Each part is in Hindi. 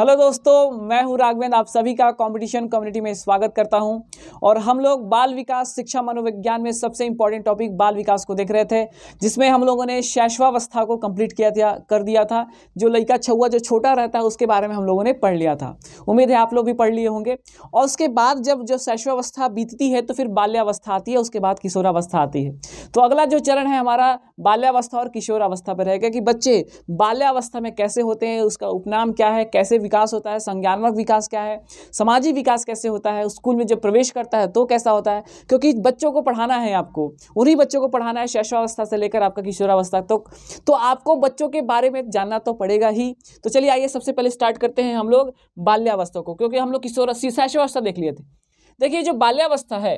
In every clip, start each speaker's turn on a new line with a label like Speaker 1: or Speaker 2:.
Speaker 1: हेलो दोस्तों मैं हूं राघवेंद्र आप सभी का कंपटीशन कम्युनिटी में स्वागत करता हूं और हम लोग बाल विकास शिक्षा मनोविज्ञान में सबसे इंपॉर्टेंट टॉपिक बाल विकास को देख रहे थे जिसमें हम लोगों ने शैशवावस्था को कंप्लीट किया था कर दिया था जो लड़का छुआ जो छोटा रहता है उसके बारे में हम लोगों ने पढ़ लिया था उम्मीद है आप लोग भी पढ़ लिए होंगे और उसके बाद जब जो शैशवावस्था बीतती है तो फिर बाल्यावस्था आती है उसके बाद किशोरावस्था आती है तो अगला जो चरण है हमारा बाल्यावस्था और किशोरावस्था पर रहेगा कि बच्चे बाल्यावस्था में कैसे होते हैं उसका उपनाम क्या है कैसे विकास होता है संज्ञानात्मक विकास क्या है सामाजिक विकास कैसे होता है स्कूल में जब प्रवेश करता है तो कैसा होता है क्योंकि बच्चों को पढ़ाना है आपको उन्हीं बच्चों को पढ़ाना है शैशवावस्था से लेकर आपका किशोरावस्था तक तो, आपको बच्चों के बारे में जानना तो पड़ेगा ही तो चलिए आइए सबसे पहले स्टार्ट करते हैं हम लोग बाल्यावस्था को क्योंकि हम लोग किशोर शैशवावस्था देख लिए थे देखिए जो बाल्यावस्था है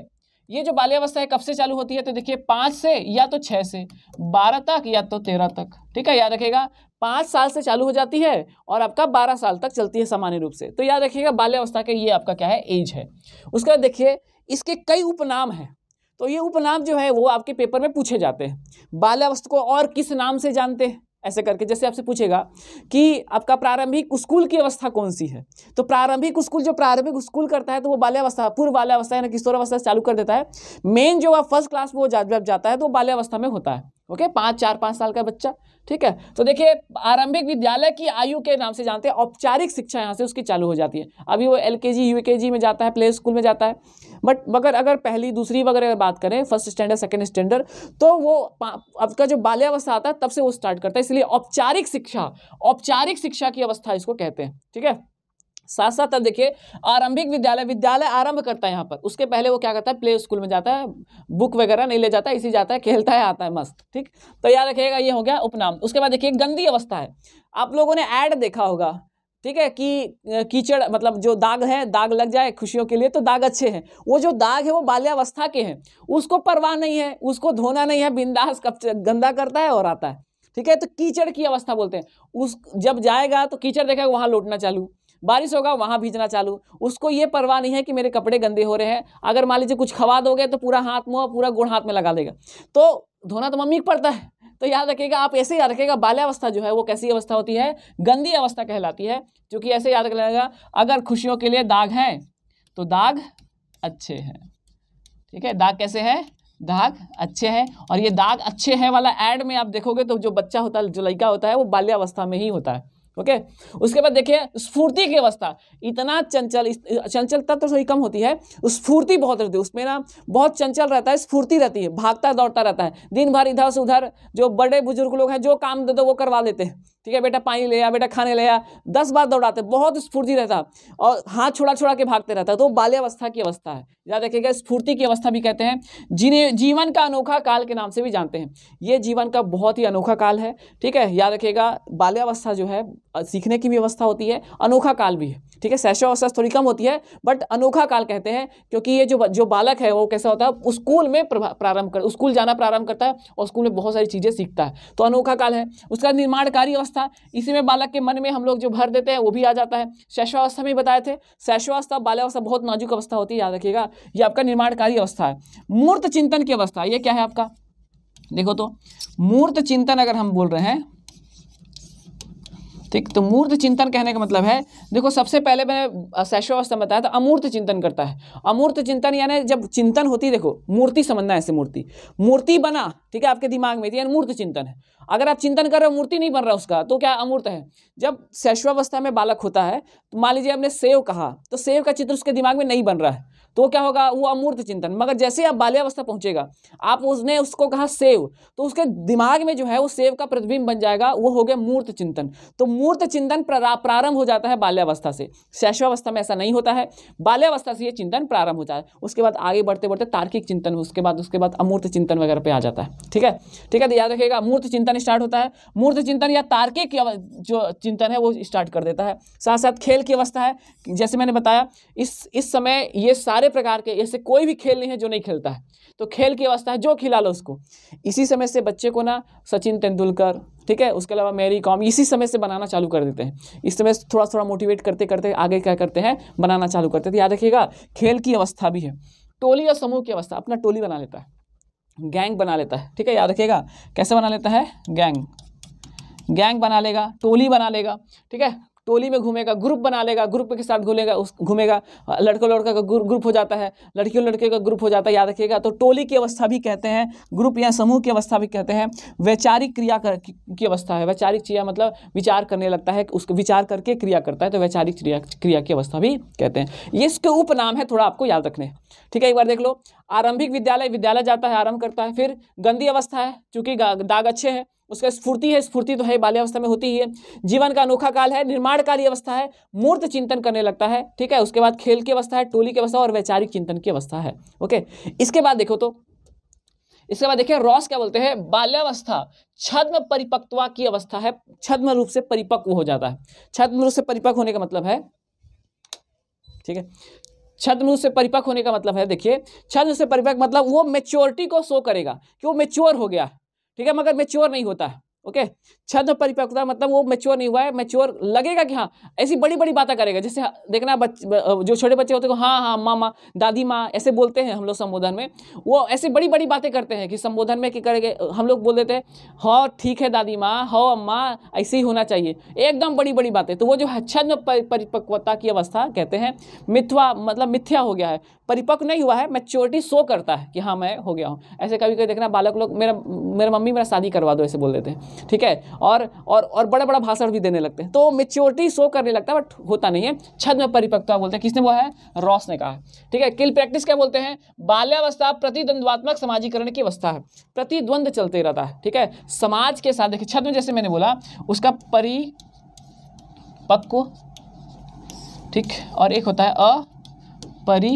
Speaker 1: ये जो बाल्यावस्था है कब से चालू होती है तो देखिए पाँच से या तो छह से बारह तक या तो तेरह तक ठीक है याद रखेगा पाँच साल से चालू हो जाती है और आपका बारह साल तक चलती है सामान्य रूप से तो याद रखिएगा बाल्यावस्था का ये आपका क्या है एज है उसके बाद देखिए इसके कई उपनाम हैं तो ये उपनाम जो है वो आपके पेपर में पूछे जाते हैं बाल्यावस्था को और किस नाम से जानते हैं ऐसे करके जैसे आपसे पूछेगा कि आपका प्रारंभिक स्कूल की अवस्था कौन सी है तो प्रारंभिक स्कूल जो प्रारंभिक स्कूल करता है तो वो बाल्यावस्था पूर्व बाल्यावस्था यानी किशोरावस्था से चालू कर देता है मेन जो वह फर्स्ट क्लास में वो जब जाता है तो बाल्यावस्था में होता है ओके पाँच चार पाँच साल का बच्चा ठीक है तो देखिए आरंभिक विद्यालय की आयु के नाम से जानते हैं औपचारिक शिक्षा यहाँ से उसकी चालू हो जाती है अभी वो एल के जी में जाता है प्ले स्कूल में जाता है बट मगर अगर पहली दूसरी वगैरह बात करें फर्स्ट स्टैंडर्ड सेकेंड स्टैंडर्ड तो वो अब का जो बाल्यावस्था आता है तब से वो स्टार्ट करता है इसलिए औपचारिक शिक्षा औपचारिक शिक्षा की अवस्था इसको कहते हैं ठीक है साथ साथ अब देखिए आरंभिक विद्यालय विद्यालय आरंभ करता है यहाँ पर उसके पहले वो क्या करता है प्ले स्कूल में जाता है बुक वगैरह नहीं ले जाता है इसी जाता है खेलता है आता है मस्त ठीक तो याद रखिएगा ये हो गया उपनाम उसके बाद देखिए गंदी अवस्था है आप लोगों ने ऐड देखा होगा ठीक है कि कीचड़ मतलब जो दाग है दाग लग जाए खुशियों के लिए तो दाग अच्छे हैं वो जो दाग है वो बाल्यावस्था के हैं उसको परवाह नहीं है उसको धोना नहीं है बिंदास कब गंदा करता है और आता है ठीक है तो कीचड़ की अवस्था बोलते हैं उस जब जाएगा तो कीचड़ देखेगा वहाँ लौटना चालू बारिश होगा वहाँ भीजना चालू उसको ये परवाह नहीं है कि मेरे कपड़े गंदे हो रहे हैं अगर मान लीजिए कुछ खवा दोगे तो पूरा हाथ मुँह पूरा गुड़ हाथ में लगा देगा तो धोना तो मम्मी को पड़ता है तो याद रखिएगा आप ऐसे याद रखिएगा बाल्यावस्था जो है वो कैसी अवस्था होती है गंदी अवस्था कहलाती है क्योंकि ऐसे याद रखेगा अगर खुशियों के लिए दाग हैं तो दाग अच्छे हैं ठीक है दाग कैसे है दाग अच्छे हैं और ये दाग अच्छे हैं वाला एड में आप देखोगे तो जो बच्चा होता है जो लड़का होता है वो बाल्यावस्था में ही होता है ओके उसके बाद देखिए स्फूर्ति की अवस्था इतना चंचल चंचल तत्व तो थोड़ी कम होती है स्फूर्ति बहुत रहती है उसमें ना बहुत चंचल रहता है स्फूर्ति रहती है भागता दौड़ता रहता है दिन भर इधर से उधर जो बड़े बुजुर्ग लोग हैं जो काम दे दो वो करवा लेते हैं ठीक है बेटा पानी ले आ बेटा खाने ले आ दस बार दौड़ाते बहुत स्फूर्ति रहता और हाथ छोड़ा छोड़ा के भागते रहता तो बाल्यावस्था की अवस्था है याद रखिएगा स्फूर्ति की अवस्था भी कहते हैं जिन्हें जीवन का अनोखा काल के नाम से भी जानते हैं ये जीवन का बहुत ही अनोखा काल है ठीक है याद रखिएगा बाल्यावस्था जो है सीखने की भी अवस्था होती है अनोखा काल भी है ठीक है शैशवावस्था थोड़ी कम होती है बट अनोखा काल कहते हैं क्योंकि ये जो जो बालक है वो कैसा होता है स्कूल में प्रारंभ कर स्कूल जाना प्रारंभ करता है और स्कूल में बहुत सारी चीज़ें सीखता है तो अनोखा काल है उसका निर्माणकारी अवस्था शैशवावस्था इसी में बालक के मन में हम लोग जो भर देते हैं वो भी आ जाता है शैशवावस्था में बताए थे शैशवावस्था बाल्यावस्था बहुत नाजुक अवस्था होती है याद रखिएगा ये आपका निर्माणकारी अवस्था है मूर्त चिंतन की अवस्था ये क्या है आपका देखो तो मूर्त चिंतन अगर हम बोल रहे हैं ठीक तो मूर्त चिंतन कहने का मतलब है देखो सबसे पहले मैंने अवस्था में बताया तो अमूर्त चिंतन करता है अमूर्त चिंतन यानी जब चिंतन होती देखो मूर्ति समझना ऐसे मूर्ति मूर्ति बना ठीक है आपके दिमाग में यानी मूर्त चिंतन है अगर आप चिंतन कर रहे हो मूर्ति नहीं बन रहा उसका तो क्या अमूर्त है जब शैशवावस्था में बालक होता है तो मान लीजिए आपने सेव कहा तो सेव का चित्र उसके दिमाग में नहीं बन रहा है तो क्या होगा वो अमूर्त चिंतन मगर जैसे आप बाल्यावस्था पहुंचेगा आप उसने उसको कहा सेव तो उसके दिमाग में जो है वो सेव का प्रतिबिंब बन जाएगा वो हो गया मूर्त चिंतन तो मूर्त चिंतन प्रारंभ हो जाता है बाल्यावस्था से शैशवावस्था में ऐसा नहीं होता है बाल्यावस्था से ये चिंतन प्रारंभ हो जाता है उसके बाद आगे बढ़ते बढ़ते तार्किक चिंतन उसके बाद उसके बाद अमूर्त चिंतन वगैरह पे आ जाता है ठीक है ठीक है तो याद रखिएगा मूर्त चिंतन स्टार्ट होता है मूर्त चिंतन या तार्किक जो चिंतन है वो स्टार्ट कर देता है साथ साथ खेल की अवस्था है जैसे मैंने बताया इस इस समय ये सारे सारे प्रकार के ऐसे कोई भी खेल नहीं है जो नहीं खेलता है तो खेल की अवस्था है जो खिला लो उसको इसी समय से बच्चे को ना सचिन तेंदुलकर ठीक है उसके अलावा मेरी कॉम इसी समय से बनाना चालू कर देते हैं इस समय थोड़ा थोड़ा मोटिवेट करते करते आगे क्या करते हैं बनाना चालू करते हैं तो याद रखिएगा खेल की अवस्था भी है टोली और समूह की अवस्था अपना टोली बना लेता है गैंग बना लेता है ठीक है याद रखिएगा कैसे बना लेता है गैंग गैंग बना लेगा टोली बना लेगा ठीक है टोली में घूमेगा ग्रुप बना लेगा ग्रुप के साथ घूमेगा उस घूमेगा लड़कों लड़का का ग्रुप हो जाता है लड़कियों लड़के का ग्रुप हो जाता है याद रखिएगा तो टोली की अवस्था भी कहते हैं ग्रुप या समूह की अवस्था भी कहते हैं वैचारिक क्रिया कर, की अवस्था है वैचारिक क्रिया मतलब विचार करने लगता है उसको विचार करके क्रिया करता है तो वैचारिक क्रिया क्रिया की अवस्था भी कहते हैं ये इसके उपनाम है थोड़ा आपको याद रखने ठीक है एक बार देख लो आरंभिक विद्यालय विद्यालय जाता है आरंभ करता है फिर गंदी अवस्था है चूँकि दाग अच्छे हैं उसका स्फूर्ति है स्फूर्ति तो है बाल्यावस्था में होती ही है जीवन का अनोखा काल है निर्माण काली अवस्था है मूर्त चिंतन करने लगता है ठीक है उसके बाद खेल की अवस्था है टोली की अवस्था और वैचारिक चिंतन की अवस्था है ओके इसके बाद देखो तो इसके बाद देखिए रॉस क्या बोलते हैं बाल्यावस्था छद्म परिपक्वता की अवस्था है छद्म रूप से परिपक्व हो जाता है छद्म रूप से परिपक्व होने का मतलब है ठीक है छद्म से परिपक्व होने का मतलब है देखिए छद्म से परिपक्व मतलब वो मेच्योरिटी को शो करेगा कि वो मेच्योर हो गया ठीक है मगर मेच्योर नहीं होता है ओके छद परिपक्वता मतलब वो मेच्योर नहीं हुआ है मेच्योर लगेगा कि हाँ ऐसी बड़ी बड़ी बातें करेगा जैसे हाँ, देखना बच, जो छोटे बच्चे होते हैं हाँ हाँ मामा दादी माँ ऐसे बोलते हैं हम लोग संबोधन में वो ऐसे बड़ी बड़ी बातें करते हैं कि संबोधन में कि करेंगे हम लोग बोल देते हैं हो हाँ, ठीक है दादी माँ हो अम्मा ऐसे ही होना चाहिए एकदम बड़ी बड़ी बातें तो वो जो छद परिपक्वता की अवस्था कहते हैं मिथवा मतलब मिथ्या हो गया है परिपक्व नहीं हुआ है मैच्योरिटी शो करता है कि हाँ मैं हो गया हूँ ऐसे कभी कभी देखना बालक लोग मेरा मेरा मम्मी मेरा शादी करवा दो ऐसे बोल देते हैं ठीक है और और और बड़ा बड़ा भाषण भी देने लगते हैं तो मेच्योरिटी शो करने लगता है बट होता नहीं है छद में परिपक्वता बोलते हैं किसने बोला है रॉस ने कहा ठीक है किल प्रैक्टिस क्या बोलते हैं बाल्यावस्था प्रतिद्वंद्वात्मक समाजीकरण की अवस्था है प्रतिद्वंद चलते रहता है ठीक है समाज के साथ देखिए छद में जैसे मैंने बोला उसका परिपक्व ठीक और एक होता है अपरि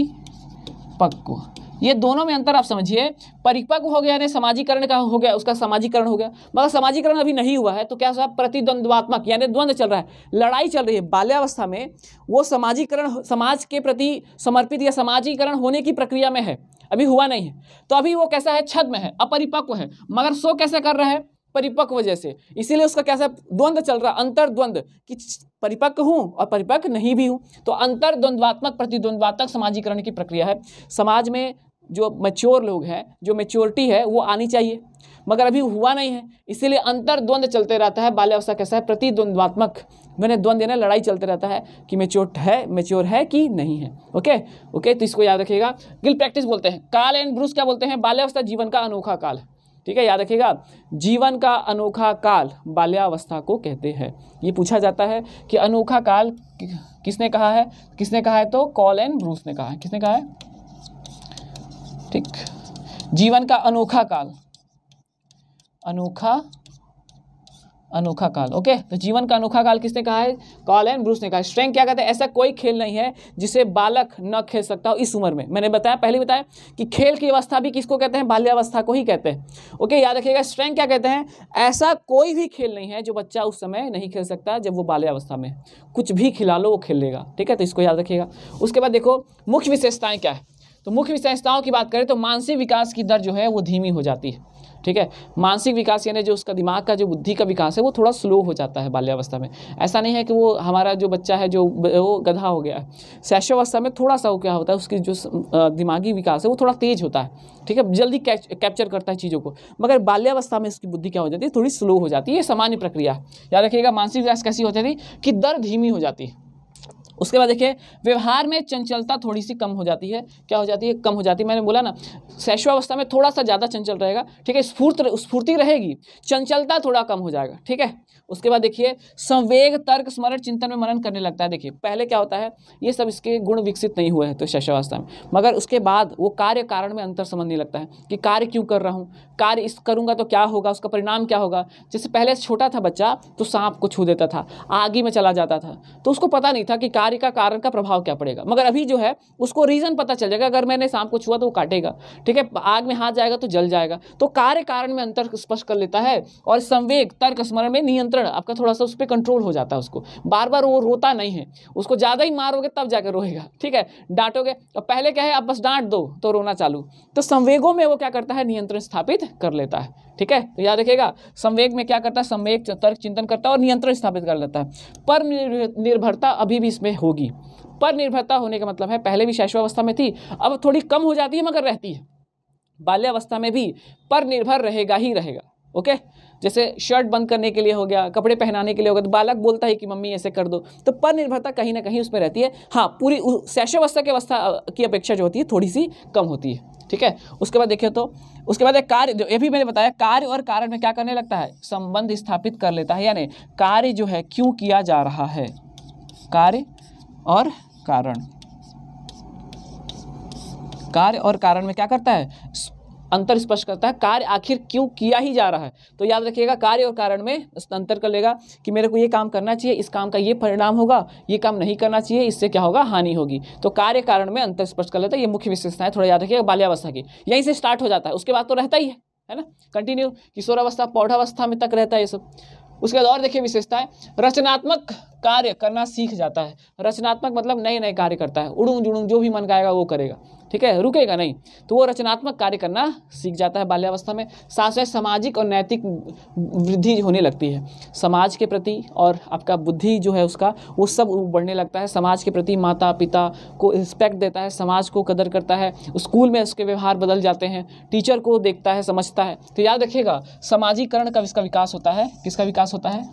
Speaker 1: परिपक्व ये दोनों में अंतर आप समझिए परिपक्व हो गया यानी समाजीकरण का हो गया उसका समाजीकरण हो गया मगर समाजीकरण अभी नहीं हुआ है तो क्या साहब प्रतिद्वंद्वात्मक यानी द्वंद्व चल रहा है लड़ाई चल रही है बाल्यावस्था में वो समाजीकरण समाज के प्रति समर्पित या समाजीकरण होने की प्रक्रिया में है अभी हुआ नहीं है तो अभी वो कैसा है छद में है अपरिपक्व है मगर सो कैसे कर रहा है परिपक्व वजह से इसीलिए उसका कैसा द्वंद्व चल रहा अंतर द्वंद कि परिपक्व हूँ और परिपक्व नहीं भी हूँ तो अंतर द्वंद्वात्मक प्रतिद्वंद्वात्मक समाजीकरण की प्रक्रिया है समाज में जो मेच्योर लोग हैं जो मेच्योरिटी है वो आनी चाहिए मगर अभी हुआ नहीं है इसीलिए अंतर द्वंद चलते रहता है बाल्यावस्था कैसा है प्रतिद्वंद्वात्मक मैंने द्वंद्व ना लड़ाई चलते रहता है कि मेच्योर है मेच्योर है कि नहीं है ओके ओके तो इसको याद रखिएगा गिल प्रैक्टिस बोलते हैं काल एंड ब्रूस क्या बोलते हैं बाल्यावस्था जीवन का अनोखा काल है ठीक है याद रखिएगा जीवन का अनोखा काल बाल्यावस्था को कहते हैं ये पूछा जाता है कि अनोखा काल किसने कहा है किसने कहा है तो कॉल एंड ब्रूस ने कहा है किसने कहा है ठीक जीवन का अनोखा काल अनोखा अनोखा काल ओके तो जीवन का अनोखा काल किसने कहा है कॉल एंड ब्रूस ने कहा स्ट्रेंग क्या कहते हैं ऐसा कोई खेल नहीं है जिसे बालक न खेल सकता हो इस उम्र में मैंने बताया पहले बताया कि खेल की अवस्था भी किसको कहते हैं बाल्यावस्था को ही कहते हैं ओके याद रखिएगा स्ट्रेंग क्या कहते हैं ऐसा कोई भी खेल नहीं है जो बच्चा उस समय नहीं खेल सकता जब वो बाल्यावस्था में कुछ भी खिला लो वो खेल लेगा ठीक है तो इसको याद रखिएगा उसके बाद देखो मुख्य विशेषताएँ क्या है तो मुख्य विशेषताओं की बात करें तो मानसिक विकास की दर जो है वो धीमी हो जाती है ठीक है मानसिक विकास यानी जो उसका दिमाग का जो बुद्धि का विकास है वो थोड़ा स्लो हो जाता है बाल्यावस्था में ऐसा नहीं है कि वो हमारा जो बच्चा है जो वो गधा हो गया है शैशवावस्था में थोड़ा सा वो क्या होता है उसकी जो दिमागी विकास है वो थोड़ा तेज होता है ठीक है जल्दी कैप्चर करता है चीज़ों को मगर बाल्यावस्था में इसकी बुद्धि क्या हो जाती है थोड़ी स्लो हो जाती है ये सामान्य प्रक्रिया है याद रखिएगा मानसिक विकास कैसी हो जाती है कि दर धीमी हो जाती है उसके बाद देखिए व्यवहार में चंचलता थोड़ी सी कम हो जाती है क्या हो जाती है कम हो जाती है मैंने बोला ना शैशवावस्था में थोड़ा सा ज़्यादा चंचल रहेगा ठीक है स्फूर्त स्फूर्ति रहेगी चंचलता थोड़ा कम हो जाएगा ठीक है उसके बाद देखिए संवेग तर्क स्मरण चिंतन में मनन करने लगता है देखिए पहले क्या होता है ये सब इसके गुण विकसित नहीं हुए हैं तो शैशवावस्था में मगर उसके बाद वो कार्य कारण में अंतर समझने लगता है कि कार्य क्यों कर रहा हूँ कार्य इस करूँगा तो क्या होगा उसका परिणाम क्या होगा जैसे पहले छोटा था बच्चा तो सांप को छू देता था आगे में चला जाता था तो उसको पता नहीं था कि कार्य कार्य का कारण का प्रभाव क्या पड़ेगा मगर अभी जो है उसको रीजन पता चल जाएगा अगर मैंने सांप को छुआ तो वो काटेगा ठीक है आग में हाथ जाएगा तो जल जाएगा तो कार्य कारण में अंतर स्पष्ट कर लेता है और संवेग तर्क स्मरण में नियंत्रण आपका थोड़ा सा उस पर कंट्रोल हो जाता है उसको बार बार वो रोता नहीं है उसको ज़्यादा ही मारोगे तब जाकर रोएगा ठीक है डांटोगे और पहले क्या है आप बस डांट दो तो रोना चालू तो संवेगों में वो क्या करता है नियंत्रण स्थापित कर लेता है ठीक है तो याद रखेगा संवेग में क्या करता है संवेग तर्क चिंतन करता है और नियंत्रण स्थापित कर लेता है पर निर्भरता अभी भी इसमें होगी पर निर्भरता होने का मतलब है पहले भी शैशवावस्था में थी अब थोड़ी कम हो जाती है मगर रहती है बाल्यावस्था में भी पर निर्भर रहेगा ही रहेगा ओके जैसे शर्ट बंद करने के लिए हो गया कपड़े पहनाने के लिए हो गया तो बालक बोलता है कि मम्मी ऐसे कर दो तो पर निर्भरता कहीं ना कहीं उसमें रहती है हाँ पूरी शैशवावस्था की अवस्था की अपेक्षा जो होती है थोड़ी सी कम होती है ठीक है उसके बाद देखिए तो उसके बाद एक कार्य ये भी मैंने बताया कार्य और कारण में क्या करने लगता है संबंध स्थापित कर लेता है यानी कार्य जो है क्यों किया जा रहा है कार्य और कारण कार्य और कारण में क्या करता है अंतर स्पष्ट करता है कार्य आखिर क्यों किया ही जा रहा है तो याद रखिएगा कार्य और कारण में अंतर कर लेगा कि मेरे को ये काम करना चाहिए इस काम का ये परिणाम होगा ये काम नहीं करना चाहिए इससे क्या होगा हानि होगी तो कार्य कारण में अंतर स्पष्ट कर लेता है ये मुख्य विशेषता है थोड़ा याद रखिएगा बाल्यावस्था की यहीं से स्टार्ट हो जाता है उसके बाद तो रहता ही है है ना कंटिन्यू किशोरावस्था पौधावस्था में तक रहता है ये सब उसके बाद और देखिए विशेषताएं रचनात्मक कार्य करना सीख जाता है रचनात्मक मतलब नए नए कार्य करता है उड़ूं जुड़ूं जो भी मन का आएगा वो करेगा ठीक है रुकेगा नहीं तो वो रचनात्मक कार्य करना सीख जाता है बाल्यावस्था में साथ साथ सामाजिक और नैतिक वृद्धि होने लगती है समाज के प्रति और आपका बुद्धि जो है उसका वो सब बढ़ने लगता है समाज के प्रति माता पिता को रिस्पेक्ट देता है समाज को कदर करता है स्कूल में उसके व्यवहार बदल जाते हैं टीचर को देखता है समझता है तो याद रखिएगा समाजीकरण का इसका विकास होता है किसका विकास होता है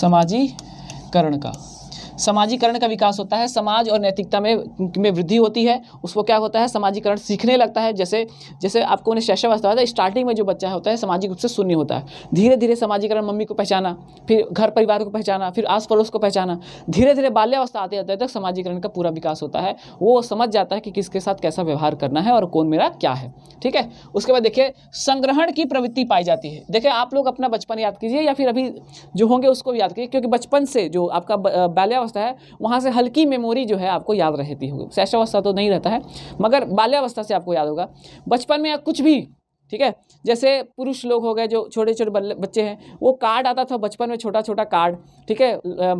Speaker 1: समाजीकरण का समाजीकरण का विकास होता है समाज और नैतिकता में में वृद्धि होती है उसको क्या होता है समाजीकरण सीखने लगता है जैसे जैसे आपको उन्हें अवस्था होता है स्टार्टिंग में जो बच्चा होता है सामाजिक रूप से शून्य होता है धीरे धीरे समाजीकरण मम्मी को पहचाना फिर घर परिवार को पहचाना फिर आस पड़ोस को पहचाना धीरे धीरे बाल्यावस्था आते जाते तक समाजीकरण का पूरा विकास होता है वो समझ जाता है कि किसके साथ कैसा व्यवहार करना है और कौन मेरा क्या है ठीक है उसके बाद देखिए संग्रहण की प्रवृत्ति पाई जाती है देखिए आप लोग अपना बचपन याद कीजिए या फिर अभी जो होंगे उसको याद कीजिए क्योंकि बचपन से जो आपका बाल्यावस्था पहुँचता है वहाँ से हल्की मेमोरी जो है आपको याद रहती होगी शैशवावस्था तो नहीं रहता है मगर बाल्यावस्था से आपको याद होगा बचपन में या कुछ भी ठीक है जैसे पुरुष लोग हो गए जो छोटे छोटे बच्चे हैं वो कार्ड आता था बचपन में छोटा छोटा कार्ड ठीक है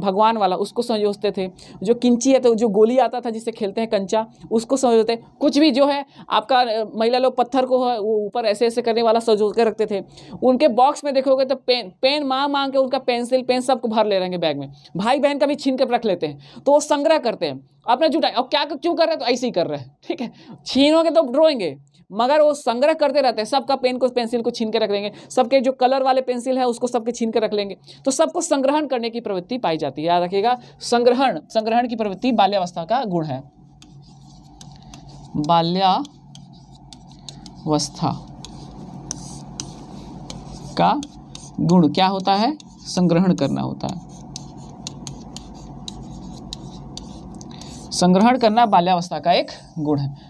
Speaker 1: भगवान वाला उसको संयोजते थे जो किंची है तो जो गोली आता था जिससे खेलते हैं कंचा उसको समझोते कुछ भी जो है आपका महिला लोग पत्थर को है वो ऊपर ऐसे ऐसे करने वाला संजोज कर रखते थे उनके बॉक्स में देखोगे तो पेन पेन मांग मांग के उनका पेंसिल पेन सबको भर ले रहेंगे बैग में भाई बहन का भी छीन कर रख लेते हैं तो वो संग्रह करते हैं अपना जुटाए और क्या क्यों कर रहे हैं तो ऐसे ही कर रहे हैं ठीक है छीनोगे तो ड्रोएंगे मगर वो संग्रह करते रहते हैं सबका पेन को पेंसिल को छीन के रख लेंगे सबके जो कलर वाले पेंसिल है उसको सबके छीन के रख लेंगे तो सबको संग्रहण करने की प्रवृत्ति पाई जाती है याद रखिएगा संग्रहण संग्रहण की प्रवृत्ति बाल्यावस्था का गुण है बाल्यावस्था का गुण क्या होता है संग्रहण करना होता है संग्रहण करना बाल्यावस्था का एक गुण है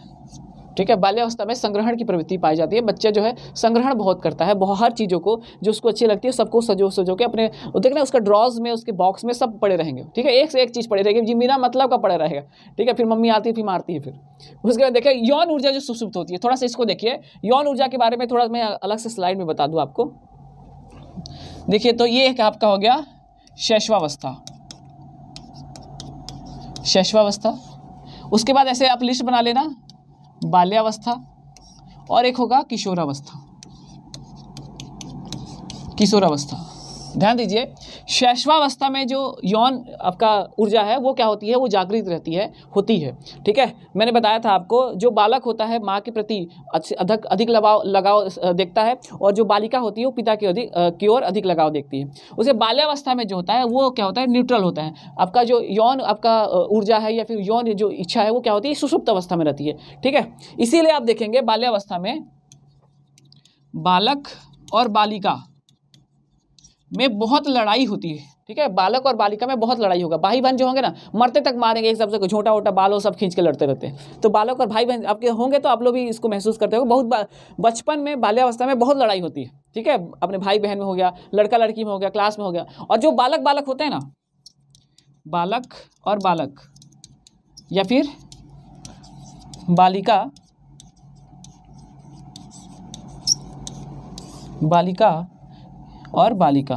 Speaker 1: ठीक है बाल्यावस्था में संग्रहण की प्रवृत्ति पाई जाती है बच्चा जो है संग्रहण बहुत करता है बहुत हर चीज़ों को जो उसको अच्छी लगती है सबको सजो सजो के अपने रहे उसका ड्रॉज में उसके बॉक्स में सब पड़े रहेंगे ठीक है एक से एक चीज़ पड़े रहेगी जी बिना मतलब का पड़ा रहेगा ठीक है फिर मम्मी आती है फिर मारती है फिर उसके बाद देखिए यौन ऊर्जा जो सुसुप्त होती है थोड़ा सा इसको देखिए यौन ऊर्जा के बारे में थोड़ा मैं अलग से स्लाइड में बता दूँ आपको देखिए तो ये एक आपका हो गया शैशवावस्था शैशवावस्था उसके बाद ऐसे आप लिस्ट बना लेना बाल्यावस्था और एक होगा किशोरावस्था किशोरावस्था ध्यान दीजिए शैशवावस्था में जो यौन आपका ऊर्जा है वो क्या होती है वो जागृत रहती है होती है ठीक है मैंने बताया था आपको जो बालक होता है माँ के प्रति अधिक अधिक लगाव लगाव देखता है और जो बालिका होती है वो पिता की अधिक की ओर अधिक लगाव देखती है उसे बाल्यावस्था में जो होता है वो क्या होता है न्यूट्रल होता है आपका जो यौन आपका ऊर्जा है या फिर यौन जो इच्छा है वो क्या होती है सुषुप्त अवस्था में रहती है ठीक है इसीलिए आप देखेंगे बाल्यावस्था में बालक और बालिका में बहुत लड़ाई होती है ठीक है बालक और बालिका में बहुत लड़ाई होगा भाई बहन जो होंगे ना मरते तक मारेंगे एक सबसे झोटा वोटा बालों सब खींच के लड़ते रहते हैं तो बालक और भाई बहन आपके होंगे तो आप लोग भी इसको महसूस करते हो बहुत बचपन में बाल्यावस्था में बहुत लड़ाई होती है ठीक है अपने भाई बहन में हो गया लड़का लड़की में हो गया क्लास में हो गया और जो बालक बालक होते हैं ना बालक और बालक या फिर बालिका बालिका और बालिका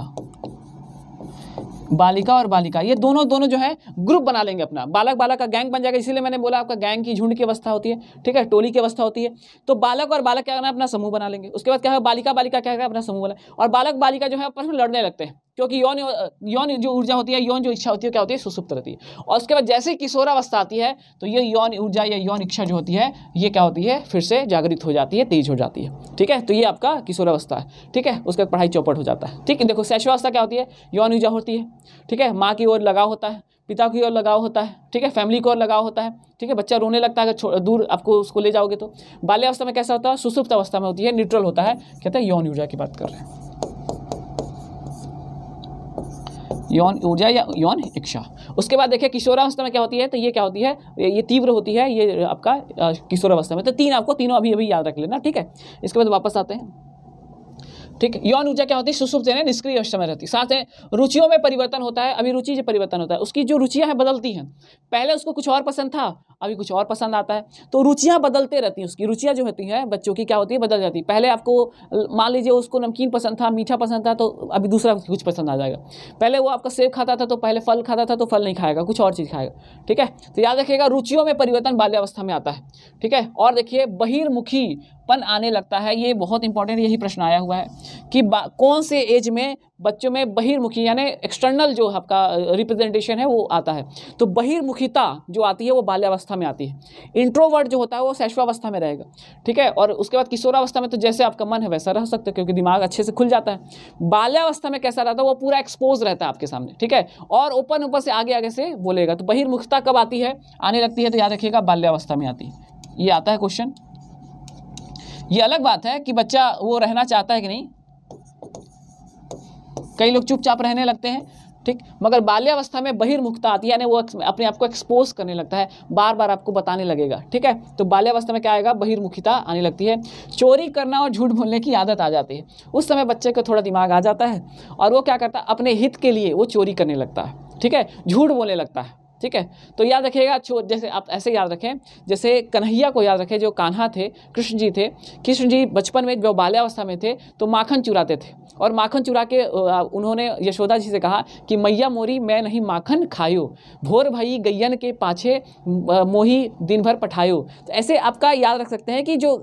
Speaker 1: बालिका और बालिका ये दोनों दोनों जो है ग्रुप बना लेंगे अपना बालक बालक का गैंग बन जाएगा इसीलिए मैंने बोला आपका गैंग की झुंड की अवस्था होती है ठीक है टोली की अवस्था होती है तो बालक और बालक क्या करना अपना समूह बना लेंगे उसके बाद क्या है बालिका बालिका क्या करना अपना समूह बना और बालक बालिका जो है आपस में लड़ने लगते हैं क्योंकि यौन यौन जो ऊर्जा होती है यौन जो इच्छा होती है क्या होती है सुसुप्त रहती है और उसके बाद जैसे ही किशोरावस्था आती है तो ये यौन ऊर्जा या यौन इच्छा जो होती है ये क्या होती है फिर से जागृत हो जाती है तेज हो जाती है ठीक है तो ये आपका किशोरावस्था है ठीक है उसके पढ़ाई चौपट हो जाता है ठीक है देखो शैशवावस्था क्या होती है यौन ऊर्जा होती है ठीक है माँ की ओर लगाव होता है पिता की ओर लगाव होता है ठीक है फैमिली की ओर लगाव होता है ठीक है बच्चा रोने लगता है अगर दूर आपको उसको ले जाओगे तो बाल्यावस्था में कैसा होता है सुसुप्त अवस्था में होती है न्यूट्रल होता है कहते हैं यौन ऊर्जा की बात कर रहे हैं यौन ऊर्जा या यौन इच्छा उसके बाद देखिए किशोरावस्था में क्या होती है तो ये क्या होती है ये तीव्र होती है ये आपका किशोरावस्था में तो तीन आपको तीनों अभी अभी याद रख लेना ठीक है इसके बाद वापस आते हैं ठीक यौन ऊर्जा क्या होती है सुसुप्त यानी निष्क्रिय अवस्था में रहती है साथ में रुचियों में परिवर्तन होता है अभी रुचि जो परिवर्तन होता है उसकी जो रुचियाँ हैं बदलती हैं पहले उसको कुछ और पसंद था अभी कुछ और पसंद आता है तो रुचियाँ बदलते रहती हैं उसकी रुचियाँ जो होती हैं बच्चों की क्या होती है बदल जाती है पहले आपको मान लीजिए उसको नमकीन पसंद था मीठा पसंद था तो अभी दूसरा कुछ पसंद आ जाएगा पहले वो आपका सेब खाता था तो पहले फल खाता था तो फल नहीं खाएगा कुछ और चीज़ खाएगा ठीक है तो याद रखिएगा रुचियों में परिवर्तन बाल्यावस्था में आता है ठीक है और देखिए बहिर्मुखी पन आने लगता है ये बहुत इंपॉर्टेंट यही प्रश्न आया हुआ है कि कौन से एज में बच्चों में बहिर्मुखी यानी एक्सटर्नल जो आपका रिप्रेजेंटेशन है वो आता है तो बहिर्मुखिता जो आती है वो बाल्यावस्था में आती है इंट्रोवर्ट जो होता है वो शैश्वावस्था में रहेगा ठीक है और उसके बाद किशोरावस्था में तो जैसे आपका मन है वैसा रह सकते है क्योंकि दिमाग अच्छे से खुल जाता है बाल्यावस्था में कैसा रहता है वो पूरा एक्सपोज रहता है आपके सामने ठीक है और ओपन ऊपर से आगे आगे से बोलेगा तो बहिर्मुखता कब आती है आने लगती है तो याद रखिएगा बाल्यावस्था में आती है ये आता है क्वेश्चन ये अलग बात है कि बच्चा वो रहना चाहता है कि नहीं कई लोग चुपचाप रहने लगते हैं ठीक मगर बाल्यावस्था में बहिर्मुखता आती है यानी वो अपने आप को एक्सपोज करने लगता है बार बार आपको बताने लगेगा ठीक है तो बाल्यावस्था में क्या आएगा बहिर्मुखिता आने लगती है चोरी करना और झूठ बोलने की आदत आ जाती है उस समय बच्चे का थोड़ा दिमाग आ जाता है और वो क्या करता है अपने हित के लिए वो चोरी करने लगता है ठीक है झूठ बोलने लगता है ठीक है तो याद रखिएगा जैसे आप ऐसे याद रखें जैसे कन्हैया को याद रखें जो कान्हा थे कृष्ण जी थे कृष्ण जी बचपन में जब बाल्यावस्था में थे तो माखन चुराते थे और माखन चुरा के उन्होंने यशोदा जी से कहा कि मैया मोरी मैं नहीं माखन खायो भोर भई गैयन के पाछे मोही दिन भर पठायो तो ऐसे आपका याद रख सकते हैं कि जो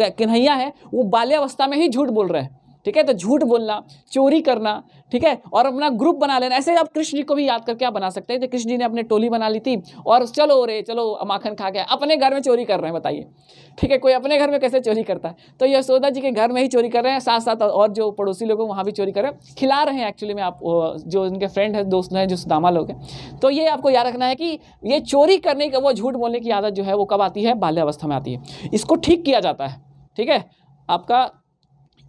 Speaker 1: कन्हैया है वो बाल्यावस्था में ही झूठ बोल रहे हैं ठीक है तो झूठ बोलना चोरी करना ठीक है और अपना ग्रुप बना लेना ऐसे आप कृष्ण जी को भी याद करके आप बना सकते हैं तो कृष्ण जी ने अपने टोली बना ली थी और चलो रे चलो माखन खा के अपने घर में चोरी कर रहे हैं बताइए ठीक है कोई अपने घर में कैसे चोरी करता है तो यशोदा जी के घर में ही चोरी कर रहे हैं साथ साथ और जो पड़ोसी लोग हैं वहाँ भी चोरी कर रहे हैं खिला रहे हैं एक्चुअली में आप जो इनके फ्रेंड है दोस्त हैं जो सुदामा लोग हैं तो ये आपको याद रखना है कि ये चोरी करने का वो झूठ बोलने की आदत जो है वो कब आती है बाल्यावस्था में आती है इसको ठीक किया जाता है ठीक है आपका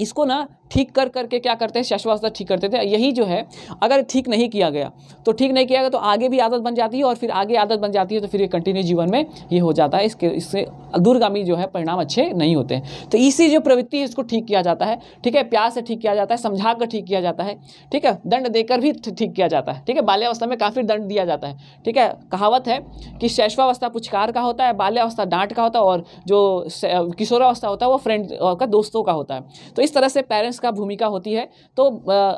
Speaker 1: इसको ना ठीक कर करके क्या करते हैं शशवास्त्र ठीक करते थे यही जो है अगर ठीक नहीं किया गया तो ठीक नहीं किया गया तो आगे भी आदत बन जाती है और फिर आगे आदत बन जाती है तो फिर ये कंटिन्यू जीवन में ये हो जाता है इसके इससे दूरगामी जो है परिणाम अच्छे नहीं होते हैं तो इसी जो प्रवृत्ति है इसको ठीक किया जाता है ठीक है प्यार से ठीक किया जाता है समझा कर ठीक किया जाता है ठीक है दंड देकर भी ठीक किया जाता है ठीक है बाल्यावस्था में काफ़ी दंड दिया जाता है ठीक है कहावत है कि शैशवावस्था पुचकार का होता है बाल्यावस्था डांट का होता है और जो किशोरावस्था होता है वो फ्रेंड का दोस्तों का होता है तो इस तरह से पेरेंट्स इसका भूमिका होती है तो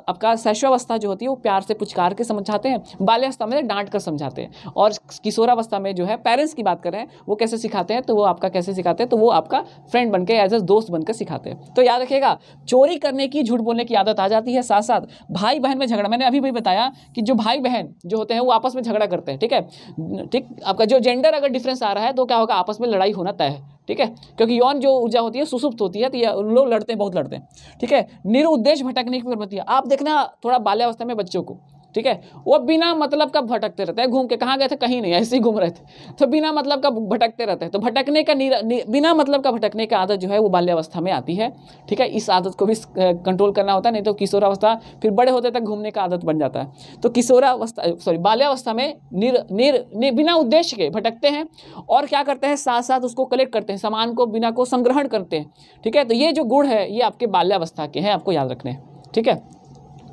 Speaker 1: आपका शैशवावस्था जो होती है वो प्यार से पुचकार के समझाते हैं बाल्यावस्था में डांट कर समझाते हैं और किशोरावस्था में जो है पेरेंट्स की बात करें वो कैसे सिखाते हैं तो वो आपका कैसे सिखाते हैं तो वो आपका फ्रेंड बन के एज ए दोस्त बनकर सिखाते हैं तो याद रखिएगा चोरी करने की झूठ बोलने की आदत आ जाती है साथ साथ भाई बहन में झगड़ा मैंने अभी भी बताया कि जो भाई बहन जो होते हैं वो आपस में झगड़ा करते हैं ठीक है ठीक आपका जो जेंडर अगर डिफरेंस आ रहा है तो क्या होगा आपस में लड़ाई होना तय है ठीक है क्योंकि यौन जो ऊर्जा होती है सुसुप्त होती है तो ये लोग लड़ते हैं बहुत लड़ते हैं ठीक है निरुद्देश भटकने की प्रवृत्ति है आप देखना थोड़ा बाल्यावस्था में बच्चों को ठीक है वो बिना मतलब का भटकते रहते हैं घूम के कहाँ गए थे कहीं नहीं ऐसे ही घूम रहे थे तो बिना मतलब का भटकते रहते हैं तो भटकने का निर, नि, बिना मतलब का भटकने की आदत जो है वो बाल्यावस्था में आती है ठीक है इस आदत को भी कंट्रोल करना होता है नहीं तो किशोरावस्था फिर बड़े होते तक घूमने का आदत बन जाता है तो किशोरावस्था सॉरी बाल्यावस्था में निर निर, निर बिना उद्देश्य के भटकते हैं और क्या करते हैं साथ साथ उसको कलेक्ट करते हैं सामान को बिना को संग्रहण करते हैं ठीक है तो ये जो गुण है ये आपके बाल्यावस्था के हैं आपको याद रखने ठीक है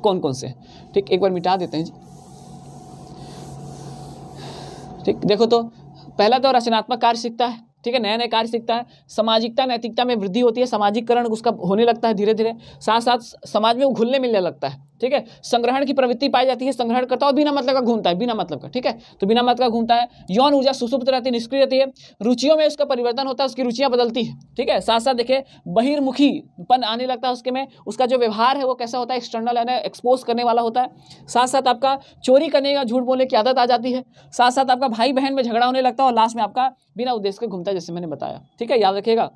Speaker 1: कौन कौन से ठीक एक बार मिटा देते हैं जी ठीक देखो तो पहला तो रचनात्मक कार्य सीखता है ठीक है नया नया कार्य सीखता है सामाजिकता नैतिकता में वृद्धि होती है सामाजिकरण उसका होने लगता है धीरे धीरे साथ साथ समाज में वो घुलने मिलने लगता है ठीक है संग्रहण की प्रवृत्ति पाई जाती है संग्रहण करता और बिना मतलब का घूमता है बिना मतलब का ठीक है तो बिना मतलब का घूमता है यौन ऊर्जा सुसुप्त रहती है निष्क्रिय रहती है रुचियों में उसका परिवर्तन होता है उसकी रुचियां बदलती है ठीक है साथ साथ देखिए बहिर्मुखीपन आने लगता है उसके में उसका जो व्यवहार है वो कैसा होता है एक्सटर्नल है एक्सपोज करने वाला होता है साथ साथ आपका चोरी करने का झूठ बोलने की आदत आ जाती है साथ साथ आपका भाई बहन में झगड़ा होने लगता है और लास्ट में आपका बिना उद्देश्य के घूमता है जैसे मैंने बताया ठीक है याद रखिएगा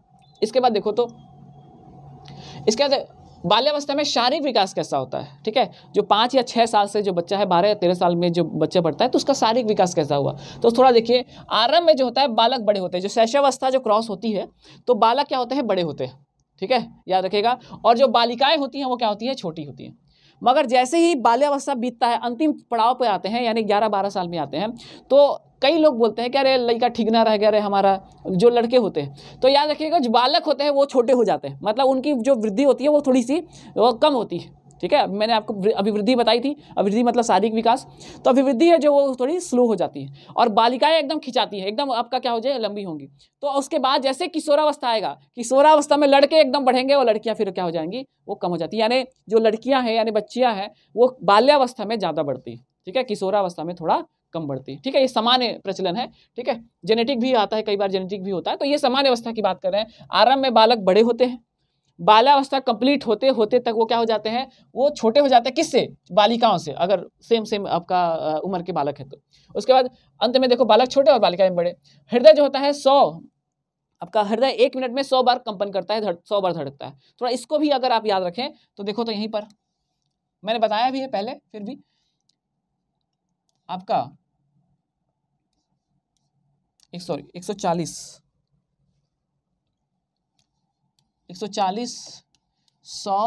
Speaker 1: इसके बाद देखो तो इसके बाद बाल्यावस्था में शारीरिक विकास कैसा होता है ठीक है जो पाँच या छः साल से जो बच्चा है बारह या तेरह साल में जो बच्चा बढ़ता है तो उसका शारीरिक विकास कैसा हुआ तो थोड़ा देखिए आरंभ में जो होता है बालक बड़े होते हैं जो शैशवावस्था जो क्रॉस होती है तो बालक क्या होते हैं बड़े होते हैं ठीक है याद रखेगा और जो बालिकाएँ होती हैं वो क्या होती हैं छोटी होती हैं मगर जैसे ही बाल्यावस्था बीतता है अंतिम पड़ाव पर आते हैं यानी ग्यारह बारह साल में आते हैं तो कई लोग बोलते हैं कि अरे लड़का ठीक ना रह गया अरे हमारा जो लड़के होते हैं तो याद रखिएगा जो बालक होते हैं वो छोटे हो जाते हैं मतलब उनकी जो वृद्धि होती है वो थोड़ी सी वो कम होती है ठीक है मैंने आपको अभिवृद्धि बताई थी अभिवृद्धि मतलब शारीरिक विकास तो अभिवृद्धि है जो वो थोड़ी स्लो हो जाती है और बालिकाएं एकदम खिंचाती है एकदम आपका क्या हो जाए लंबी होंगी तो उसके बाद जैसे किशोरावस्था आएगा किशोरावस्था में लड़के एकदम बढ़ेंगे और लड़कियां फिर क्या हो जाएंगी वो कम हो जाती है यानी जो लड़कियां हैं यानी बच्चियाँ हैं वो बाल्यावस्था में ज़्यादा बढ़ती है ठीक है किशोरावस्था में थोड़ा कम बढ़ती है ठीक है ये सामान्य प्रचलन है ठीक है जेनेटिक भी आता है कई बार जेनेटिक भी होता है तो ये सामान्य अवस्था की बात कर रहे हैं आरंभ में बालक बड़े होते हैं बालावस्था कंप्लीट होते होते तक वो क्या हो जाते हैं वो छोटे हो जाते हैं किससे बालिकाओं से अगर सेम सेम आपका उम्र के बालक है तो उसके बाद अंत में देखो बालक छोटे और बालिकाएं बड़े हृदय जो होता है सौ आपका हृदय एक मिनट में सौ बार कंपन करता है सौ बार धड़कता है थोड़ा इसको भी अगर आप याद रखें तो देखो तो यहीं पर मैंने बताया भी है पहले फिर भी आपका एक सॉरी एक सौ चालीस एक सौ चालीस सौ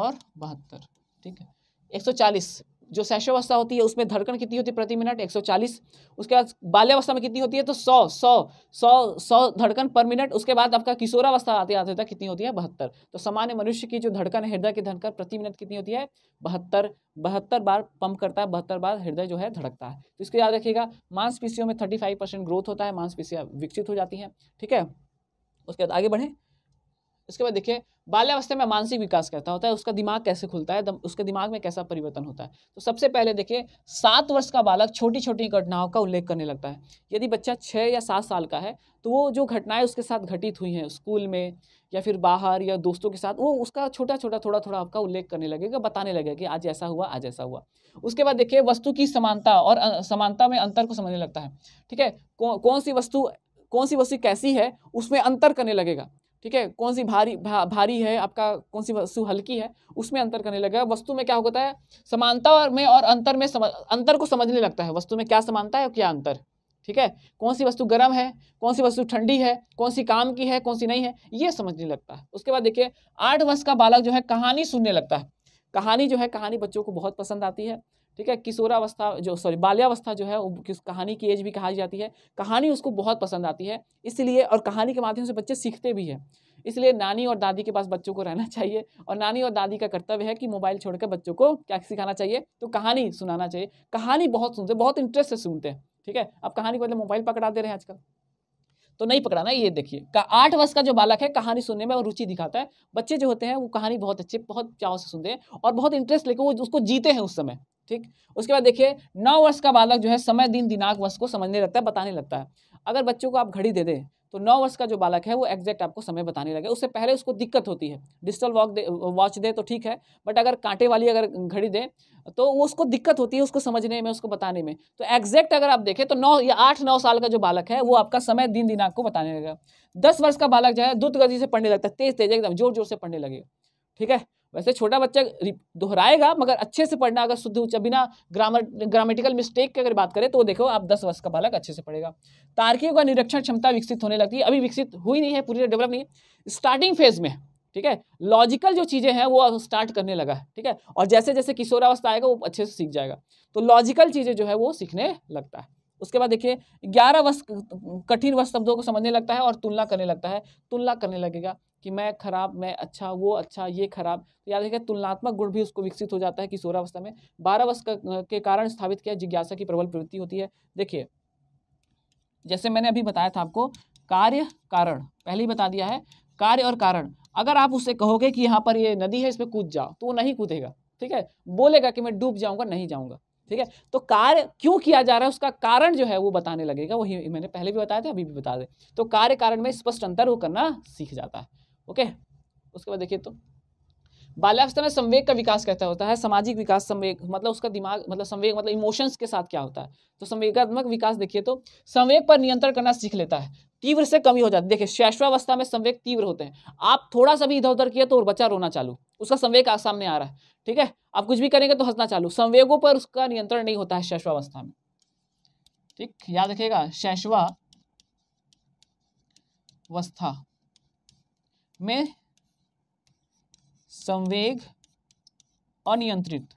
Speaker 1: और बहत्तर ठीक है एक सौ चालीस जो शैशवावस्था होती है उसमें धड़कन कितनी होती है प्रति मिनट 140 उसके बाद बाल्यावस्था में कितनी होती है तो 100 100 100 सौ धड़कन पर मिनट उसके बाद आपका किशोरावस्था आते आते तक कितनी होती है बहत्तर तो सामान्य मनुष्य की जो धड़कन है हृदय की धड़कन प्रति मिनट कितनी होती है बहत्तर बहत्तर बार पंप करता है बहत्तर बार हृदय जो है धड़कता है तो इसको याद रखिएगा मांसपेशियों में थर्टी ग्रोथ होता है मांसपेशियाँ विकसित हो जाती हैं ठीक है उसके बाद आगे बढ़ें इसके बाद देखिए बाल्यावस्था में मानसिक विकास कहता होता है उसका दिमाग कैसे खुलता है उसके दिमाग में कैसा परिवर्तन होता है तो सबसे पहले देखिए सात वर्ष का बालक छोटी छोटी घटनाओं का उल्लेख करने लगता है यदि बच्चा छः या सात साल का है तो वो जो घटनाएं उसके साथ घटित हुई हैं स्कूल में या फिर बाहर या दोस्तों के साथ वो उसका छोटा छोटा थोड़ा थोड़ा आपका उल्लेख करने लगेगा बताने लगेगा कि आज ऐसा हुआ आज ऐसा हुआ उसके बाद देखिए वस्तु की समानता और समानता में अंतर को समझने लगता है ठीक है कौन सी वस्तु कौन सी वस्तु कैसी है उसमें अंतर करने लगेगा ठीक है कौन सी भारी भा, भारी है आपका कौन सी वस्तु हल्की है उसमें अंतर करने लगा वस्तु में क्या होता है समानता और में और अंतर में सम, अंतर को समझने लगता है वस्तु में क्या समानता है और क्या अंतर ठीक है कौन सी वस्तु गर्म है कौन सी वस्तु ठंडी है कौन सी काम की है कौन सी नहीं है ये समझने लगता है उसके बाद देखिए आठ वर्ष का बालक जो है कहानी सुनने लगता है कहानी जो है कहानी बच्चों को बहुत पसंद आती है ठीक है किशोरावस्था जो सॉरी बाल्यावस्था जो है किस कहानी की एज भी कहा जाती है कहानी उसको बहुत पसंद आती है इसलिए और कहानी के माध्यम से बच्चे सीखते भी हैं इसलिए नानी और दादी के पास बच्चों को रहना चाहिए और नानी और दादी का कर्तव्य है कि मोबाइल छोड़कर बच्चों को क्या सिखाना चाहिए तो कहानी सुनाना चाहिए कहानी बहुत सुनते बहुत इंटरेस्ट से सुनते हैं ठीक है अब कहानी को मतलब मोबाइल पकड़ा दे रहे हैं आजकल तो नहीं पकड़ाना ये देखिए आठ वर्ष का जो बालक है कहानी सुनने में रुचि दिखाता है बच्चे जो होते हैं वो कहानी बहुत अच्छे बहुत चाव से सुनते हैं और बहुत इंटरेस्ट लेकर वो उसको जीते हैं उस समय ठीक उसके बाद देखिए नौ वर्ष का बालक जो है समय दिन दिनांक वर्ष को समझने लगता है बताने लगता है अगर बच्चों को आप घड़ी दे दें तो नौ वर्ष का जो बालक है वो एग्जैक्ट आपको समय बताने लगे उससे पहले उसको दिक्कत होती है डिजिटल वॉक दे वॉच दे तो ठीक है बट अगर कांटे वाली अगर घड़ी दे तो वो उसको दिक्कत होती है उसको समझने में उसको बताने में तो एग्जैक्ट अगर आप देखें तो नौ या आठ नौ साल का जो बालक है वो आपका समय दिन दिनांक को बताने लगेगा दस वर्ष का बालक जो है द्रुत गति से पढ़ने लगता है तेज तेज एकदम जोर जोर से पढ़ने लगेगा ठीक है वैसे छोटा बच्चा दोहराएगा मगर अच्छे से पढ़ना अगर शुद्ध उच्च बिना ग्रामर ग्रामेटिकल मिस्टेक की अगर बात करें तो देखो आप दस वर्ष का बालक अच्छे से पढ़ेगा तार्किक का निरीक्षण क्षमता विकसित होने लगती है अभी विकसित हुई नहीं है पूरी डेवलप नहीं है स्टार्टिंग फेज में ठीक है लॉजिकल जो चीज़ें हैं वो स्टार्ट करने लगा है ठीक है और जैसे जैसे किशोरावस्था आएगा वो अच्छे से सीख जाएगा तो लॉजिकल चीज़ें जो है वो सीखने लगता है उसके बाद देखिए ग्यारह वर्ष कठिन वर्ष शब्दों को समझने लगता है और तुलना करने लगता है तुलना करने लगेगा कि मैं खराब मैं अच्छा वो अच्छा ये खराब तो याद रखिए तुलनात्मक गुण भी उसको विकसित हो जाता है किशोरावस्था में बारह वर्ष के कारण स्थापित किया जिज्ञासा की प्रबल प्रवृत्ति होती है देखिए जैसे मैंने अभी बताया था आपको कार्य कारण पहले ही बता दिया है कार्य और कारण अगर आप उसे कहोगे कि यहाँ पर ये नदी है इसमें कूद जाओ तो वो नहीं कूदेगा ठीक है बोलेगा कि मैं डूब जाऊंगा नहीं जाऊंगा ठीक है तो कार्य क्यों किया जा रहा है उसका कारण जो है वो बताने लगेगा वही मैंने पहले भी बताया था अभी भी बता दे तो कार्य कारण में स्पष्ट अंतर वो करना सीख जाता है ओके उसके बाद देखिए तो बाल्यावस्था में संवेग का विकास कहता होता है सामाजिक विकास संवेग मतलब उसका दिमाग मतलब संवेग मतलब इमोशंस के साथ क्या होता है तो संवेगात्मक विकास देखिए तो संवेग पर नियंत्रण करना सीख लेता है तीव्र से कमी हो जाती है देखिए शैश्वावस्था में संवेग तीव्र होते हैं आप थोड़ा सा भी इधर उधर किया तो बच्चा रोना चालू उसका संवेग सामने आ रहा है ठीक है आप कुछ भी करेंगे तो हंसना चालू संवेगों पर उसका नियंत्रण नहीं होता है शैश्वावस्था में ठीक याद रखिएगा शैशवावस्था में संवेग अनियंत्रित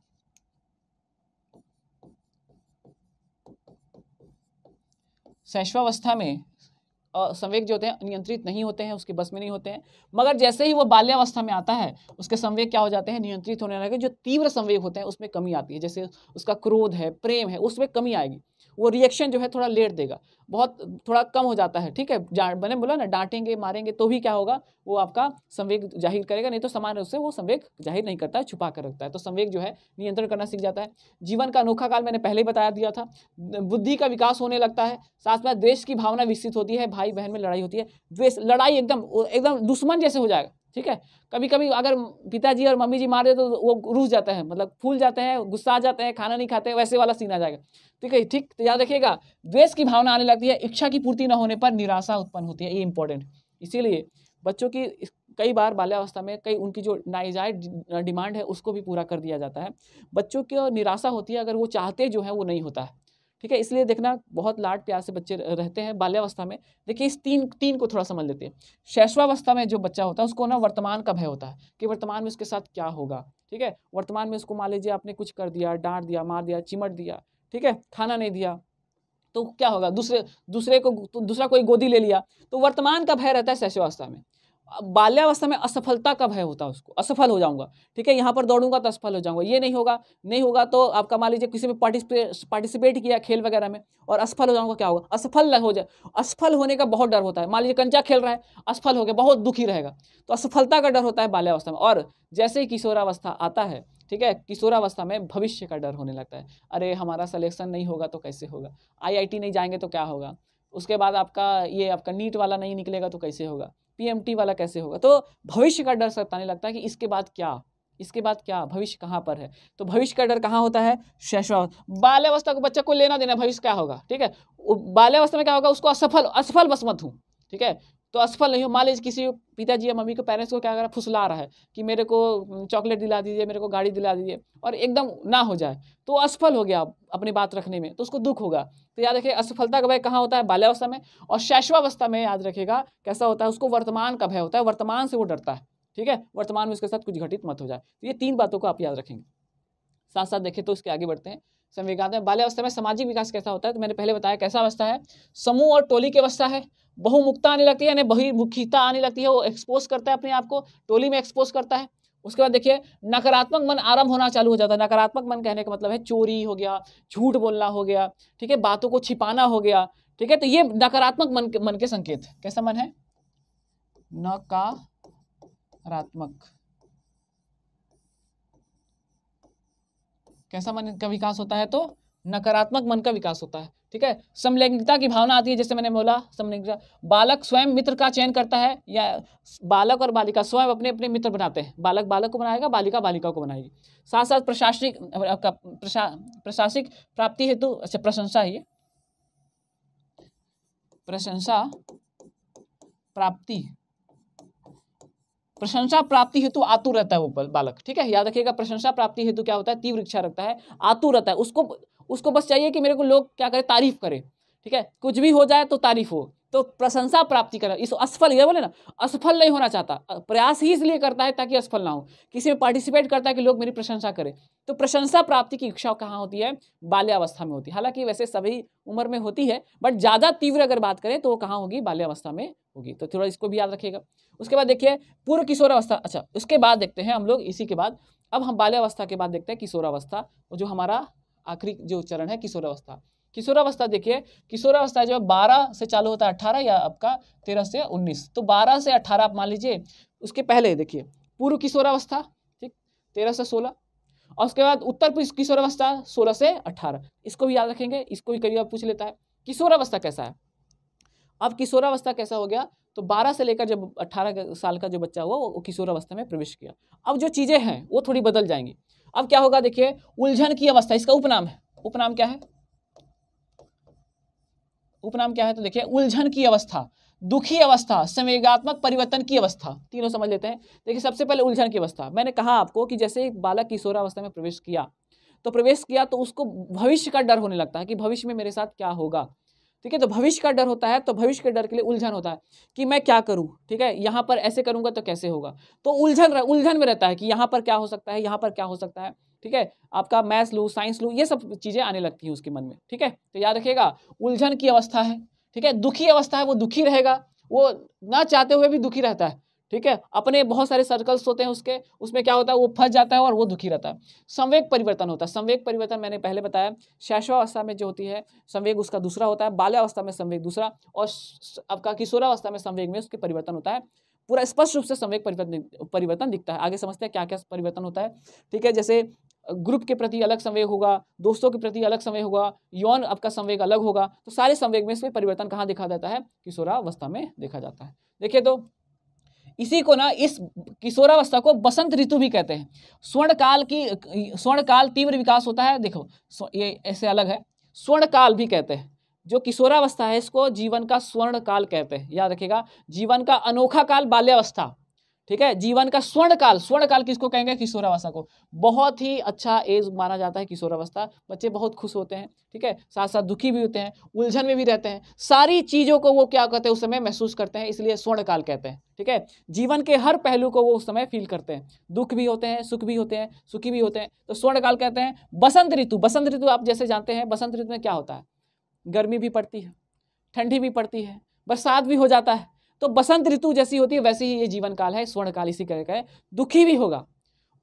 Speaker 1: शैशवावस्था में संवेग जो होते हैं नियंत्रित नहीं होते हैं उसके बस में नहीं होते हैं मगर जैसे ही वो बाल्यावस्था में आता है उसके संवेग क्या हो जाते हैं नियंत्रित होने लगे जो तीव्र संवेग होते हैं उसमें कमी आती है जैसे उसका क्रोध है प्रेम है उसमें कमी आएगी वो रिएक्शन जो है थोड़ा लेट देगा बहुत थोड़ा कम हो जाता है ठीक है मैंने बोला ना डांटेंगे मारेंगे तो भी क्या होगा वो आपका संवेग जाहिर करेगा नहीं तो समान रूप से वो संवेग जाहिर नहीं करता है छुपा कर रखता है तो संवेग जो है नियंत्रण करना सीख जाता है जीवन का अनोखा काल मैंने पहले ही बताया दिया था बुद्धि का विकास होने लगता है साथ में द्वेश की भावना विकसित होती है भाई बहन में लड़ाई होती है द्वेष लड़ाई एकदम एकदम दुश्मन जैसे हो जाएगा ठीक है कभी कभी अगर पिताजी और मम्मी जी मार दे तो वो रूस जाते हैं मतलब फूल जाते हैं गुस्सा आ जाते हैं खाना नहीं खाते वैसे वाला सीन आ जाएगा ठीक है ठीक तो याद रखिएगा द्वेष की भावना आने लगती है इच्छा की पूर्ति न होने पर निराशा उत्पन्न होती है ये इंपॉर्टेंट इसीलिए बच्चों की कई बार बाल्यावस्था में कई उनकी जो नाइजायज डिमांड है उसको भी पूरा कर दिया जाता है बच्चों की निराशा होती है अगर वो चाहते जो है वो नहीं होता है ठीक है इसलिए देखना बहुत लाड प्यार से बच्चे रहते हैं बाल्यावस्था में देखिए इस तीन तीन को थोड़ा समझ लेते हैं शैशवावस्था में जो बच्चा होता है उसको ना वर्तमान का भय होता है कि वर्तमान में उसके साथ क्या होगा ठीक है वर्तमान में उसको मान लीजिए आपने कुछ कर दिया डांट दिया मार दिया चिमट दिया ठीक है खाना नहीं दिया तो क्या होगा दूसरे दूसरे को दूसरा कोई गोदी ले लिया तो वर्तमान का भय रहता है शैशवावस्था में बाल्यावस्था में असफलता का भय होता है उसको असफल हो जाऊंगा ठीक है यहाँ पर दौड़ूंगा तो असफल हो जाऊंगा ये नहीं होगा नहीं होगा तो आपका मान लीजिए किसी में पार्टिसिपेट पार्टिसिपेट किया खेल वगैरह में और असफल हो जाऊंगा क्या होगा असफल हो जाए असफल होने का बहुत डर होता है मान लीजिए कंचा खेल रहा है असफल हो गया बहुत दुखी रहेगा तो असफलता का डर होता है बाल्यावस्था में और जैसे ही किशोरावस्था आता है ठीक है किशोरावस्था में भविष्य का डर होने लगता है अरे हमारा सलेक्शन नहीं होगा तो कैसे होगा आई नहीं जाएंगे तो क्या होगा उसके बाद आपका ये आपका नीट वाला नहीं निकलेगा तो कैसे होगा पीएमटी वाला कैसे होगा तो भविष्य का डर सताने लगता है कि इसके बाद क्या इसके बाद क्या भविष्य कहाँ पर है तो भविष्य का डर कहाँ होता है शैशवा बाल्यावस्था को बच्चे को लेना देना भविष्य क्या होगा ठीक है बाल्यावस्था में क्या होगा उसको असफल असफल बसमत हूँ ठीक है तो असफल नहीं हो मान लीजिए किसी पिताजी या मम्मी को पेरेंट्स को क्या कर फुसला रहा है कि मेरे को चॉकलेट दिला दीजिए मेरे को गाड़ी दिला दीजिए और एकदम ना हो जाए तो असफल हो गया अपनी बात रखने में तो उसको दुख होगा तो याद रखिए असफलता का भय कहाँ होता है बाल्यावस्था में और शैशवावस्था में याद रखेगा कैसा होता है उसको वर्तमान का भय होता है वर्तमान से वो डरता है ठीक है वर्तमान में उसके साथ कुछ घटित मत हो जाए तो ये तीन बातों को आप याद रखेंगे साथ साथ देखें तो उसके आगे बढ़ते हैं संवेगात्मक बाल्य अवस्था में सामाजिक विकास कैसा होता है तो मैंने पहले बताया कैसा अवस्था है समूह और टोली की अवस्था है बहुमुखता आने लगती है यानी बहिमुखीता आने लगती है वो एक्सपोज करता है अपने आप को टोली में एक्सपोज करता है उसके बाद देखिए नकारात्मक मन आरंभ होना चालू हो जाता है नकारात्मक मन कहने का मतलब है चोरी हो गया झूठ बोलना हो गया ठीक है बातों को छिपाना हो गया ठीक है तो ये नकारात्मक मन के मन के संकेत कैसा मन है नकारात्मक कैसा मन का विकास होता है तो नकारात्मक मन का विकास होता है ठीक है समलैंगिकता की भावना आती है जैसे मैंने बोला समलैंगिकता बालक स्वयं मित्र का चयन करता है या बालक और बालिका स्वयं अपने अपने मित्र बनाते हैं बालक बालक को बनाएगा बालिका बालिका को बनाएगी साथ साथ प्रशासनिक प्रशा प्रशासनिक प्राप्ति हेतु अच्छा प्रशंसा ही प्रशंसा प्राप्ति प्रशंसा प्राप्ति हेतु आतुर रहता है वो बालक ठीक है याद रखिएगा प्रशंसा प्राप्ति हेतु क्या होता है तीव्र इच्छा रखता है आतुर रहता है उसको उसको बस चाहिए कि मेरे को लोग क्या करें तारीफ करें ठीक है कुछ भी हो जाए तो तारीफ हो तो प्रशंसा प्राप्ति करना इस असफल ये बोले ना असफल नहीं होना चाहता प्रयास ही इसलिए करता है ताकि असफल ना हो किसी में पार्टिसिपेट करता है कि लोग मेरी प्रशंसा करें तो प्रशंसा प्राप्ति की इच्छा कहाँ होती है बाल्यावस्था में होती है हालांकि वैसे सभी उम्र में होती है बट ज़्यादा तीव्र अगर बात करें तो वो कहाँ होगी बाल्यावस्था में होगी तो थोड़ा इसको भी याद रखिएगा उसके बाद देखिए पूर्व किशोरावस्था अच्छा उसके बाद देखते हैं हम लोग इसी के बाद अब हम बाल्यावस्था के बाद देखते हैं किशोरावस्था जो हमारा आखिरी जो चरण है किशोरावस्था किशोरावस्था देखिए किशोरावस्था जो है बारह से चालू होता है अट्ठारह या आपका तेरह से उन्नीस तो बारह से अट्ठारह आप मान लीजिए उसके पहले देखिए पूर्व किशोरावस्था ठीक तेरह से सोलह और उसके बाद उत्तर किशोरावस्था सोलह से अट्ठारह इसको भी याद रखेंगे इसको भी कभी पूछ लेता है किशोरावस्था कैसा है अब किशोरावस्था कैसा हो गया तो 12 से लेकर जब 18 साल का जो बच्चा हुआ वो किशोरावस्था में प्रवेश किया अब जो चीज़ें हैं वो थोड़ी बदल जाएंगी अब क्या होगा देखिए उलझन की अवस्था इसका उपनाम है उपनाम क्या है उपनाम क्या है तो देखिए उलझन की अवस्था दुखी अवस्था संवेगात्मक परिवर्तन की अवस्था तीनों समझ लेते हैं देखिए सबसे पहले उलझन की अवस्था मैंने कहा आपको कि जैसे एक बालक किशोरावस्था में प्रवेश किया तो प्रवेश किया तो उसको भविष्य का डर होने लगता है कि भविष्य में मेरे साथ क्या होगा ठीक है तो भविष्य का डर होता है तो भविष्य के डर के लिए उलझन होता है कि मैं क्या करूं ठीक है यहाँ पर ऐसे करूंगा तो कैसे होगा तो उलझन उलझन में रहता है कि यहाँ पर क्या हो सकता है यहाँ पर क्या हो सकता है ठीक है आपका मैथ्स लू साइंस लू ये सब चीज़ें आने लगती हैं उसके मन में ठीक है तो याद रखिएगा उलझन की अवस्था है ठीक है दुखी अवस्था है वो दुखी रहेगा वो ना चाहते हुए भी दुखी रहता है ठीक है अपने बहुत सारे सर्कल्स होते हैं उसके उसमें क्या होता है वो फंस जाता है और वो दुखी रहता है संवेग परिवर्तन होता है संवेग परिवर्तन मैंने पहले बताया शैशवावस्था में जो होती है संवेग उसका दूसरा होता है बाल्यावस्था में संवेग दूसरा और आपका किशोरावस्था में संवेग में उसके परिवर्तन होता है पूरा स्पष्ट रूप से संवेग परिवर्तन परिवर्तन दिखता है आगे समझते हैं क्या क्या परिवर्तन होता है ठीक है जैसे ग्रुप के प्रति अलग संवेग होगा दोस्तों के प्रति अलग संवेग होगा यौन आपका संवेग अलग होगा तो सारे संवेग में इसमें परिवर्तन कहाँ देखा जाता है किशोरावस्था में देखा जाता है देखिए तो इसी को ना इस किशोरावस्था को बसंत ऋतु भी कहते हैं स्वर्ण काल की स्वर्ण काल तीव्र विकास होता है देखो ये ऐसे अलग है स्वर्ण काल भी कहते हैं जो किशोरावस्था है इसको जीवन का स्वर्ण काल कहते हैं याद रखिएगा जीवन का अनोखा काल बाल्यावस्था ठीक है जीवन का स्वर्ण काल स्वर्ण काल किसको कहेंगे किशोरावस्था को बहुत ही अच्छा एज माना जाता है किशोरावस्था बच्चे बहुत खुश होते हैं ठीक है साथ साथ दुखी भी होते हैं उलझन में भी रहते हैं सारी चीज़ों को वो क्या करते हैं उस समय महसूस करते हैं इसलिए स्वर्ण काल कहते हैं ठीक है जीवन के हर पहलू को वो उस समय फील करते हैं दुख भी होते हैं सुख भी होते हैं सुखी भी होते हैं तो स्वर्ण काल कहते हैं बसंत ऋतु बसंत ऋतु आप जैसे जानते हैं बसंत ऋतु में क्या होता है गर्मी भी पड़ती है ठंडी भी पड़ती है बरसात भी हो जाता है तो बसंत ऋतु जैसी होती है वैसे ही ये जीवन काल है स्वर्ण काल इसी कहकर दुखी भी होगा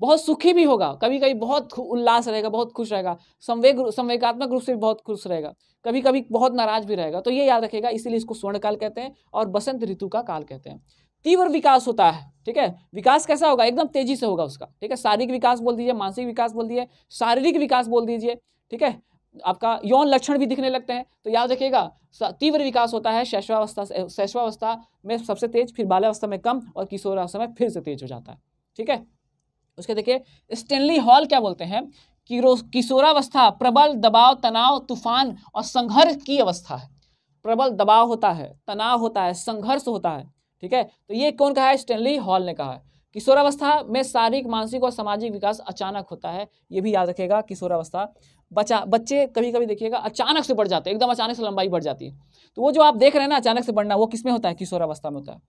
Speaker 1: बहुत सुखी भी होगा कभी कभी बहुत उल्लास रहेगा बहुत खुश रहेगा संवेग संवेगात्मक रूप से भी बहुत खुश रहेगा कभी कभी बहुत नाराज भी रहेगा तो ये याद रखेगा इसीलिए इसको स्वर्ण काल कहते हैं और बसंत ऋतु का काल कहते हैं तीव्र विकास होता है ठीक है विकास कैसा होगा एकदम तेजी से होगा उसका ठीक है शारीरिक विकास बोल दीजिए मानसिक विकास बोल दीजिए शारीरिक विकास बोल दीजिए ठीक है आपका यौन लक्षण भी दिखने लगते हैं तो याद रखिएगा तीव्र विकास होता है शैशवावस्था शैशवावस्था में सबसे तेज फिर बाल्यावस्था में कम और किशोरावस्था में फिर से तेज हो जाता है ठीक है उसके देखिए स्टेनली हॉल क्या बोलते हैं किशोरावस्था प्रबल दबाव तनाव तूफान और संघर्ष की अवस्था है प्रबल दबाव होता है तनाव होता है संघर्ष होता है ठीक है तो ये कौन कहा है स्टेनली हॉल ने कहा है किशोरावस्था में शारीरिक मानसिक और सामाजिक विकास अचानक होता है ये भी याद रखेगा किशोरावस्था बचा बच्चे कभी कभी देखिएगा अचानक से बढ़ जाते हैं एकदम अचानक से लंबाई बढ़ जाती है तो वो जो आप देख रहे हैं ना अचानक से बढ़ना वो किस में होता है किशोरावस्था में होता है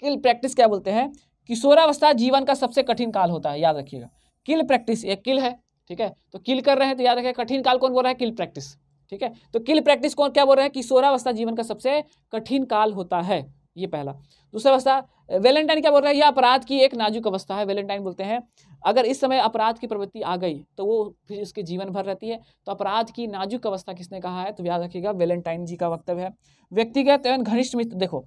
Speaker 1: किल प्रैक्टिस क्या बोलते हैं किशोरावस्था जीवन का सबसे कठिन काल होता है याद रखिएगा किल प्रैक्टिस एक किल है ठीक है तो किल कर रहे हैं तो याद रखिए कठिन काल कौन बोल रहा है किल प्रैक्टिस ठीक है तो किल प्रैक्टिस कौन क्या बोल रहे हैं किशोरावस्था जीवन का सबसे कठिन काल होता है ये पहला दूसरा अवस्था वेलेंटाइन क्या बोल रहा है यह अपराध की एक नाजुक अवस्था है वेलेंटाइन बोलते हैं अगर इस समय अपराध की प्रवृत्ति आ गई तो वो फिर उसके जीवन भर रहती है तो अपराध की नाजुक अवस्था किसने कहा है तो याद रखिएगा वेलेंटाइन जी का वक्तव्य है व्यक्तिगत एवं घनिष्ठ मित्र देखो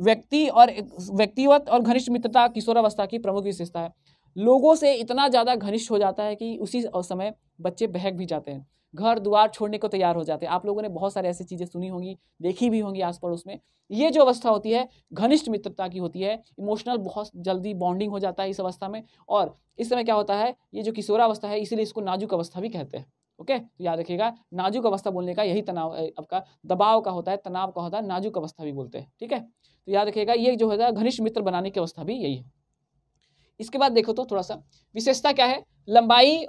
Speaker 1: व्यक्ति और व्यक्तिगत और घनिष्ठ मित्रता किशोरावस्था की प्रमुख विशेषता है लोगों से इतना ज़्यादा घनिष्ठ हो जाता है कि उसी समय बच्चे बहक भी जाते हैं घर द्वार छोड़ने को तैयार हो जाते हैं आप लोगों ने बहुत सारी ऐसी चीज़ें सुनी होंगी देखी भी होंगी आस पड़ोस में ये जो अवस्था होती है घनिष्ठ मित्रता की होती है इमोशनल बहुत जल्दी बॉन्डिंग हो जाता है इस अवस्था में और इस समय क्या होता है ये जो किशोरा अवस्था है इसीलिए इसको नाजुक अवस्था भी कहते हैं ओके तो याद रखिएगा नाजुक अवस्था बोलने का यही तनाव आपका दबाव का होता है तनाव का होता है नाजुक अवस्था भी बोलते हैं ठीक है तो याद रखिएगा ये जो होता है घनिष्ठ मित्र बनाने की अवस्था भी यही है इसके बाद देखो तो थोड़ा सा विशेषता क्या है लंबाई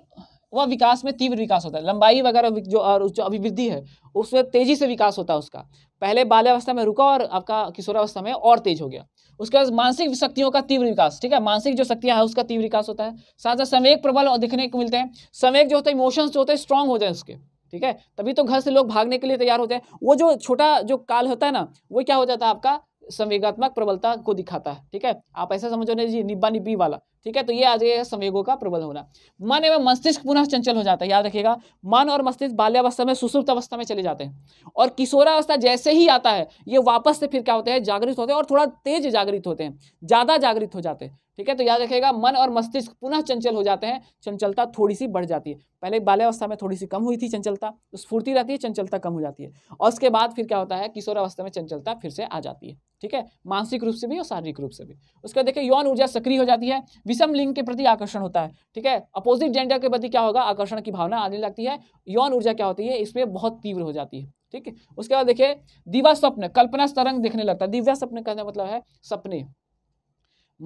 Speaker 1: वह विकास में तीव्र विकास होता है लंबाई वगैरह जो और जो अभिवृद्धि है उसमें तेजी से विकास होता है उसका पहले बाल्यावस्था में रुका और आपका किशोरावस्था में और तेज हो गया उसके बाद मानसिक शक्तियों का तीव्र विकास ठीक है मानसिक जो शक्तियां हैं उसका तीव्र विकास होता है साथ साथ समय प्रबल देखने को मिलते हैं समय जो होता है इमोशंस जो होते हैं स्ट्रांग हो जाए उसके ठीक है तभी तो घर से लोग भागने के लिए तैयार होते हैं वो जो छोटा जो काल होता है ना वो क्या हो जाता है आपका संवेगात्मक प्रबलता को दिखाता है ठीक है आप ऐसा समझो ना जी निब्बा निब्बी वाला ठीक है तो ये आ जाएगा संवेगों का प्रबल होना मन एवं मस्तिष्क पुनः चंचल हो जाता है याद रखिएगा मन और मस्तिष्क बाल्यावस्था में सुसुप्त अवस्था में चले जाते हैं और किशोरावस्था जैसे ही आता है ये वापस से फिर क्या होते हैं जागृत होते हैं और थोड़ा तेज जागृत होते हैं ज़्यादा जागृत हो जाते हैं ठीक है तो याद रखेगा मन और मस्तिष्क पुनः चंचल हो जाते हैं चंचलता थोड़ी सी बढ़ जाती है पहले बाल्यावस्था में थोड़ी सी कम हुई थी चंचलता तो स्फूर्ति रहती है चंचलता कम हो जाती है और उसके बाद फिर क्या होता है किशोरावस्था में चंचलता फिर से आ जाती है ठीक है मानसिक रूप से भी और शारीरिक रूप से भी उसके बाद देखिए यौन ऊर्जा सक्रिय हो जाती है विषम लिंग के प्रति आकर्षण होता है ठीक है अपोजिट जेंडर के प्रति क्या होगा आकर्षण की भावना आने लगती है यौन ऊर्जा क्या होती है इसमें बहुत तीव्र हो जाती है ठीक है उसके बाद देखिए दिवा स्वप्न कल्पना तरंग देखने लगता है दिव्या स्वप्न कहने मतलब है सपने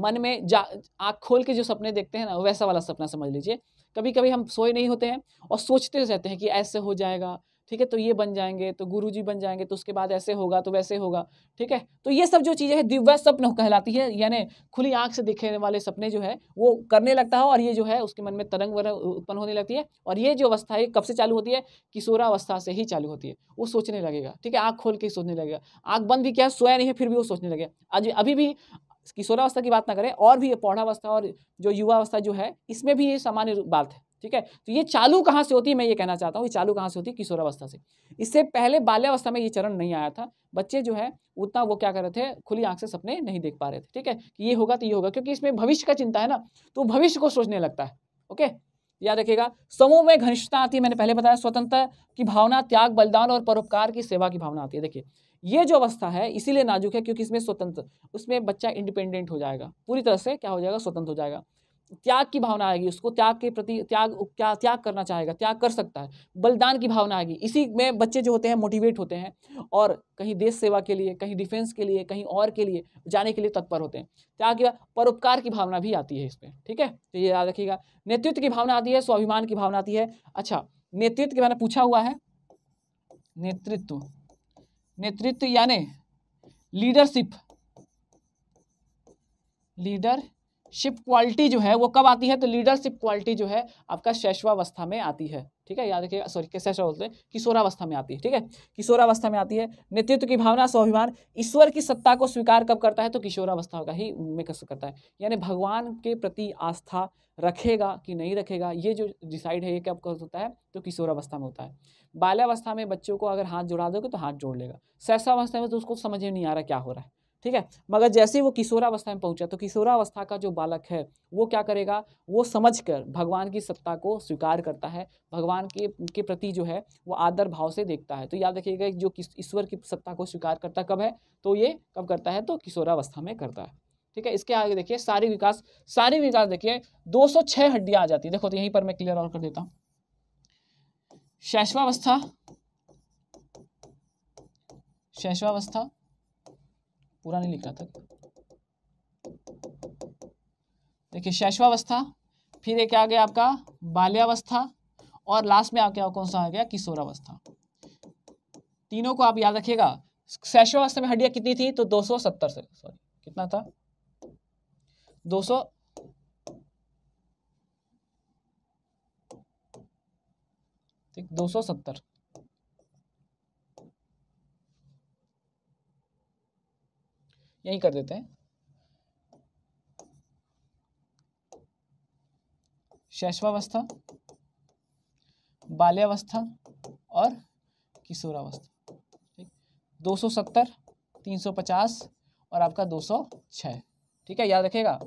Speaker 1: मन में जा आँख खोल के जो सपने देखते हैं ना वैसा वाला सपना समझ लीजिए कभी कभी हम सोए नहीं होते हैं और सोचते रहते हैं कि ऐसे हो जाएगा ठीक है तो ये बन जाएंगे तो गुरु जी बन जाएंगे तो उसके बाद ऐसे होगा तो वैसे होगा ठीक है तो ये सब जो चीज़ें हैं दिव्य स्वप्न कहलाती है यानी खुली आंख से दिखने वाले सपने जो है वो करने लगता है और ये जो है उसके मन में तरंग वरंग उत्पन्न होने लगती है और ये जो अवस्था है कब से चालू होती है किशोरावस्था से ही चालू होती है वो सोचने लगेगा ठीक है आँख खोल के ही सोचने लगेगा आँख बंद भी क्या सोया नहीं है फिर भी वो सोचने लगेगा आज अभी भी इसकी की बात ना करें और भी ये पौढ़ावस्था और जो युवावस्था जो है इसमें भी ये सामान्य बात है ठीक है तो ये चालू कहाँ से होती है मैं ये कहना चाहता हूँ ये चालू कहाँ से होती है किशोरावस्था से इससे पहले बाल्यावस्था में ये चरण नहीं आया था बच्चे जो है उतना वो क्या कर रहे थे खुली आंख से सपने नहीं देख पा रहे थे ठीक है कि ये होगा तो ये होगा क्योंकि इसमें भविष्य का चिंता है ना तो भविष्य को सोचने लगता है ओके याद रखिएगा समूह में घनिष्ठता आती है मैंने पहले बताया स्वतंत्रता की भावना त्याग बलिदान और परोपकार की सेवा की भावना आती है देखिए ये जो अवस्था है इसीलिए नाजुक है क्योंकि इसमें स्वतंत्र उसमें बच्चा इंडिपेंडेंट हो जाएगा पूरी तरह से क्या हो जाएगा स्वतंत्र हो जाएगा त्याग की भावना आएगी उसको त्याग के प्रति त्याग क्या त्याग करना चाहेगा त्याग कर सकता है बलिदान की भावना आएगी इसी में बच्चे जो होते हैं मोटिवेट होते हैं और कहीं देश सेवा के लिए कहीं डिफेंस के लिए कहीं और के लिए जाने के लिए तत्पर होते हैं त्याग की परोपकार की भावना भी आती है इसमें ठीक है तो ये याद रखिएगा नेतृत्व की भावना आती है स्वाभिमान की भावना आती है अच्छा नेतृत्व के मैंने पूछा हुआ है नेतृत्व नेतृत्व यानी लीडरशिप लीडर शिप क्वालिटी जो है वो कब आती है तो लीडरशिप क्वालिटी जो है आपका शैशवावस्था में आती है ठीक है याद रखिए सॉरी कैसे शैशवा बोलते हैं किशोरावस्था में आती है ठीक है किशोरावस्था में आती है नेतृत्व की भावना स्वाभिमान ईश्वर की सत्ता को स्वीकार कब करता है तो किशोरावस्था का ही में करता है यानी भगवान के प्रति आस्था रखेगा कि नहीं रखेगा ये जो डिसाइड है ये कब होता है तो किशोरावस्था में होता है बाल्यावस्था में बच्चों को अगर हाथ जोड़ा दोगे तो हाथ जोड़ लेगा शैशवावस्था में तो उसको समझ में नहीं आ रहा क्या हो रहा है ठीक है मगर जैसे वो किशोरावस्था में पहुंचा तो किशोरावस्था का जो बालक है वो क्या करेगा वो समझ कर भगवान की सत्ता को स्वीकार करता है भगवान के के प्रति जो है वो आदर भाव से देखता है तो याद रखिएगा जो ईश्वर की सत्ता को स्वीकार करता कब है तो ये कब करता है तो किशोरावस्था में करता है ठीक है इसके आगे देखिए सारी विकास सारी विकास देखिए 206 हड्डियां आ जाती है देखो तो यहीं पर मैं क्लियर और कर देता हूं शैशवावस्था शैशवावस्था पूरा नहीं लिखा था देखिए शैशवावस्था फिर एक आ गया आपका बाल्यावस्था और लास्ट में आपके कौन सा आ गया किशोरावस्था तीनों को आप याद रखिएगा शैशवावस्था में हड्डियां कितनी थी तो 270 से सॉरी कितना था 200 ठीक 270 यहीं कर देते हैं शैशवावस्था बाल्यावस्था और किशोरावस्था ठीक दो सौ सत्तर तीन सौ पचास और आपका दो सौ छः ठीक है याद रखेगा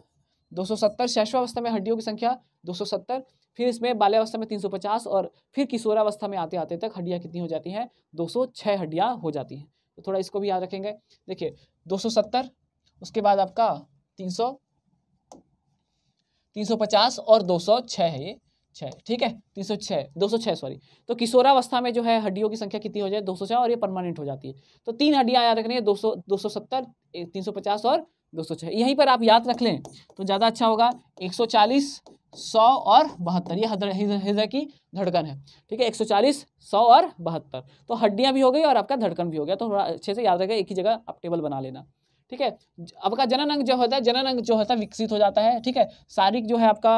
Speaker 1: दो सौ सत्तर शैशवावस्था में हड्डियों की संख्या दो सौ सत्तर फिर इसमें बाल्यावस्था में तीन सौ पचास और फिर किशोरावस्था में आते आते तक हड्डियाँ कितनी हो जाती हैं दो सौ छः हड्डियाँ हो जाती हैं तो थोड़ा इसको भी याद रखेंगे देखिए 270 उसके बाद आपका 300 350 और 206 है ये छः ठीक है तीन सौ छह दो सौ छह सॉरी तो किशोरावस्था में जो है हड्डियों की संख्या कितनी हो जाए दो सौ छह और ये परमानेंट हो जाती है तो तीन हड्डियां याद रखनी है दो सौ दो सौ सत्तर तीन सौ पचास और दोस्तों अच्छा, यहीं पर आप याद रख लें तो ज़्यादा अच्छा होगा 140, 100 और बहत्तर ये हृदय की धड़कन है ठीक है 140, 100 और बहत्तर तो हड्डियाँ भी हो गई और आपका धड़कन भी हो गया तो थोड़ा अच्छे से याद रखें एक ही जगह आप टेबल बना लेना ठीक है आपका जनन अंग जो होता है जनन अंग जो होता है विकसित हो जाता है ठीक है शारीरिक जो है आपका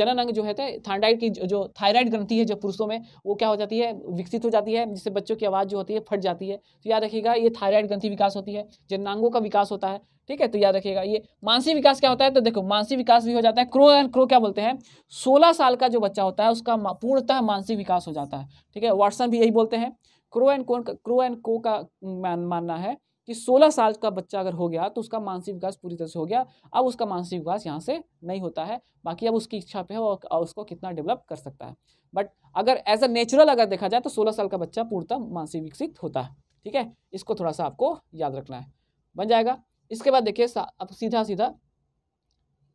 Speaker 1: जनन अंग जो है थायराइड की जो थायराइड ग्रंथि है जो पुरुषों में वो क्या हो जाती है विकसित हो जाती है जिससे बच्चों की आवाज़ जो होती है फट जाती है तो याद रखिएगा ये थायराइड ग्रंथि विकास होती है जननांगों का विकास होता है ठीक है तो याद रखिएगा ये मानसिक विकास क्या होता है तो देखो मानसिक विकास भी हो जाता है क्रो एंड क्रो क्या बोलते हैं सोलह साल का जो बच्चा होता है उसका पूर्णतः मानसिक विकास हो जाता है ठीक है वाटसन भी यही बोलते हैं क्रो एंड क्रो एंड को का मानना है कि 16 साल का बच्चा अगर हो गया तो उसका मानसिक विकास पूरी तरह से हो गया अब उसका मानसिक विकास यहाँ से नहीं होता है बाकी अब उसकी इच्छा पे है और उसको कितना डेवलप कर सकता है बट अगर एज अ नेचुरल अगर देखा जाए तो सोलह साल का बच्चा पूर्णतः मानसिक विकसित होता है ठीक है इसको थोड़ा सा आपको याद रखना है बन जाएगा इसके बाद देखिए अब सीधा सीधा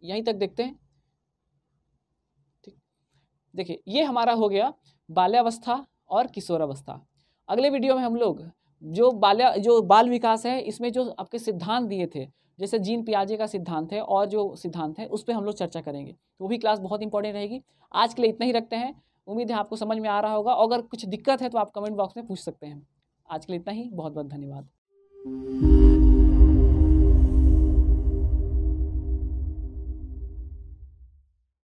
Speaker 1: यहीं तक देखते हैं ठीक देखिए ये हमारा हो गया बाल्यावस्था और किशोरावस्था अगले वीडियो में हम लोग जो बाल्य जो बाल विकास है इसमें जो आपके सिद्धांत दिए थे जैसे जीन पियाजे का सिद्धांत है और जो सिद्धांत है उस पर हम लोग चर्चा करेंगे तो वो भी क्लास बहुत इंपॉर्टेंट रहेगी आज के लिए इतना ही रखते हैं उम्मीद है आपको समझ में आ रहा होगा अगर कुछ दिक्कत है तो आप कमेंट बॉक्स में पूछ सकते हैं आज के लिए इतना ही बहुत बहुत धन्यवाद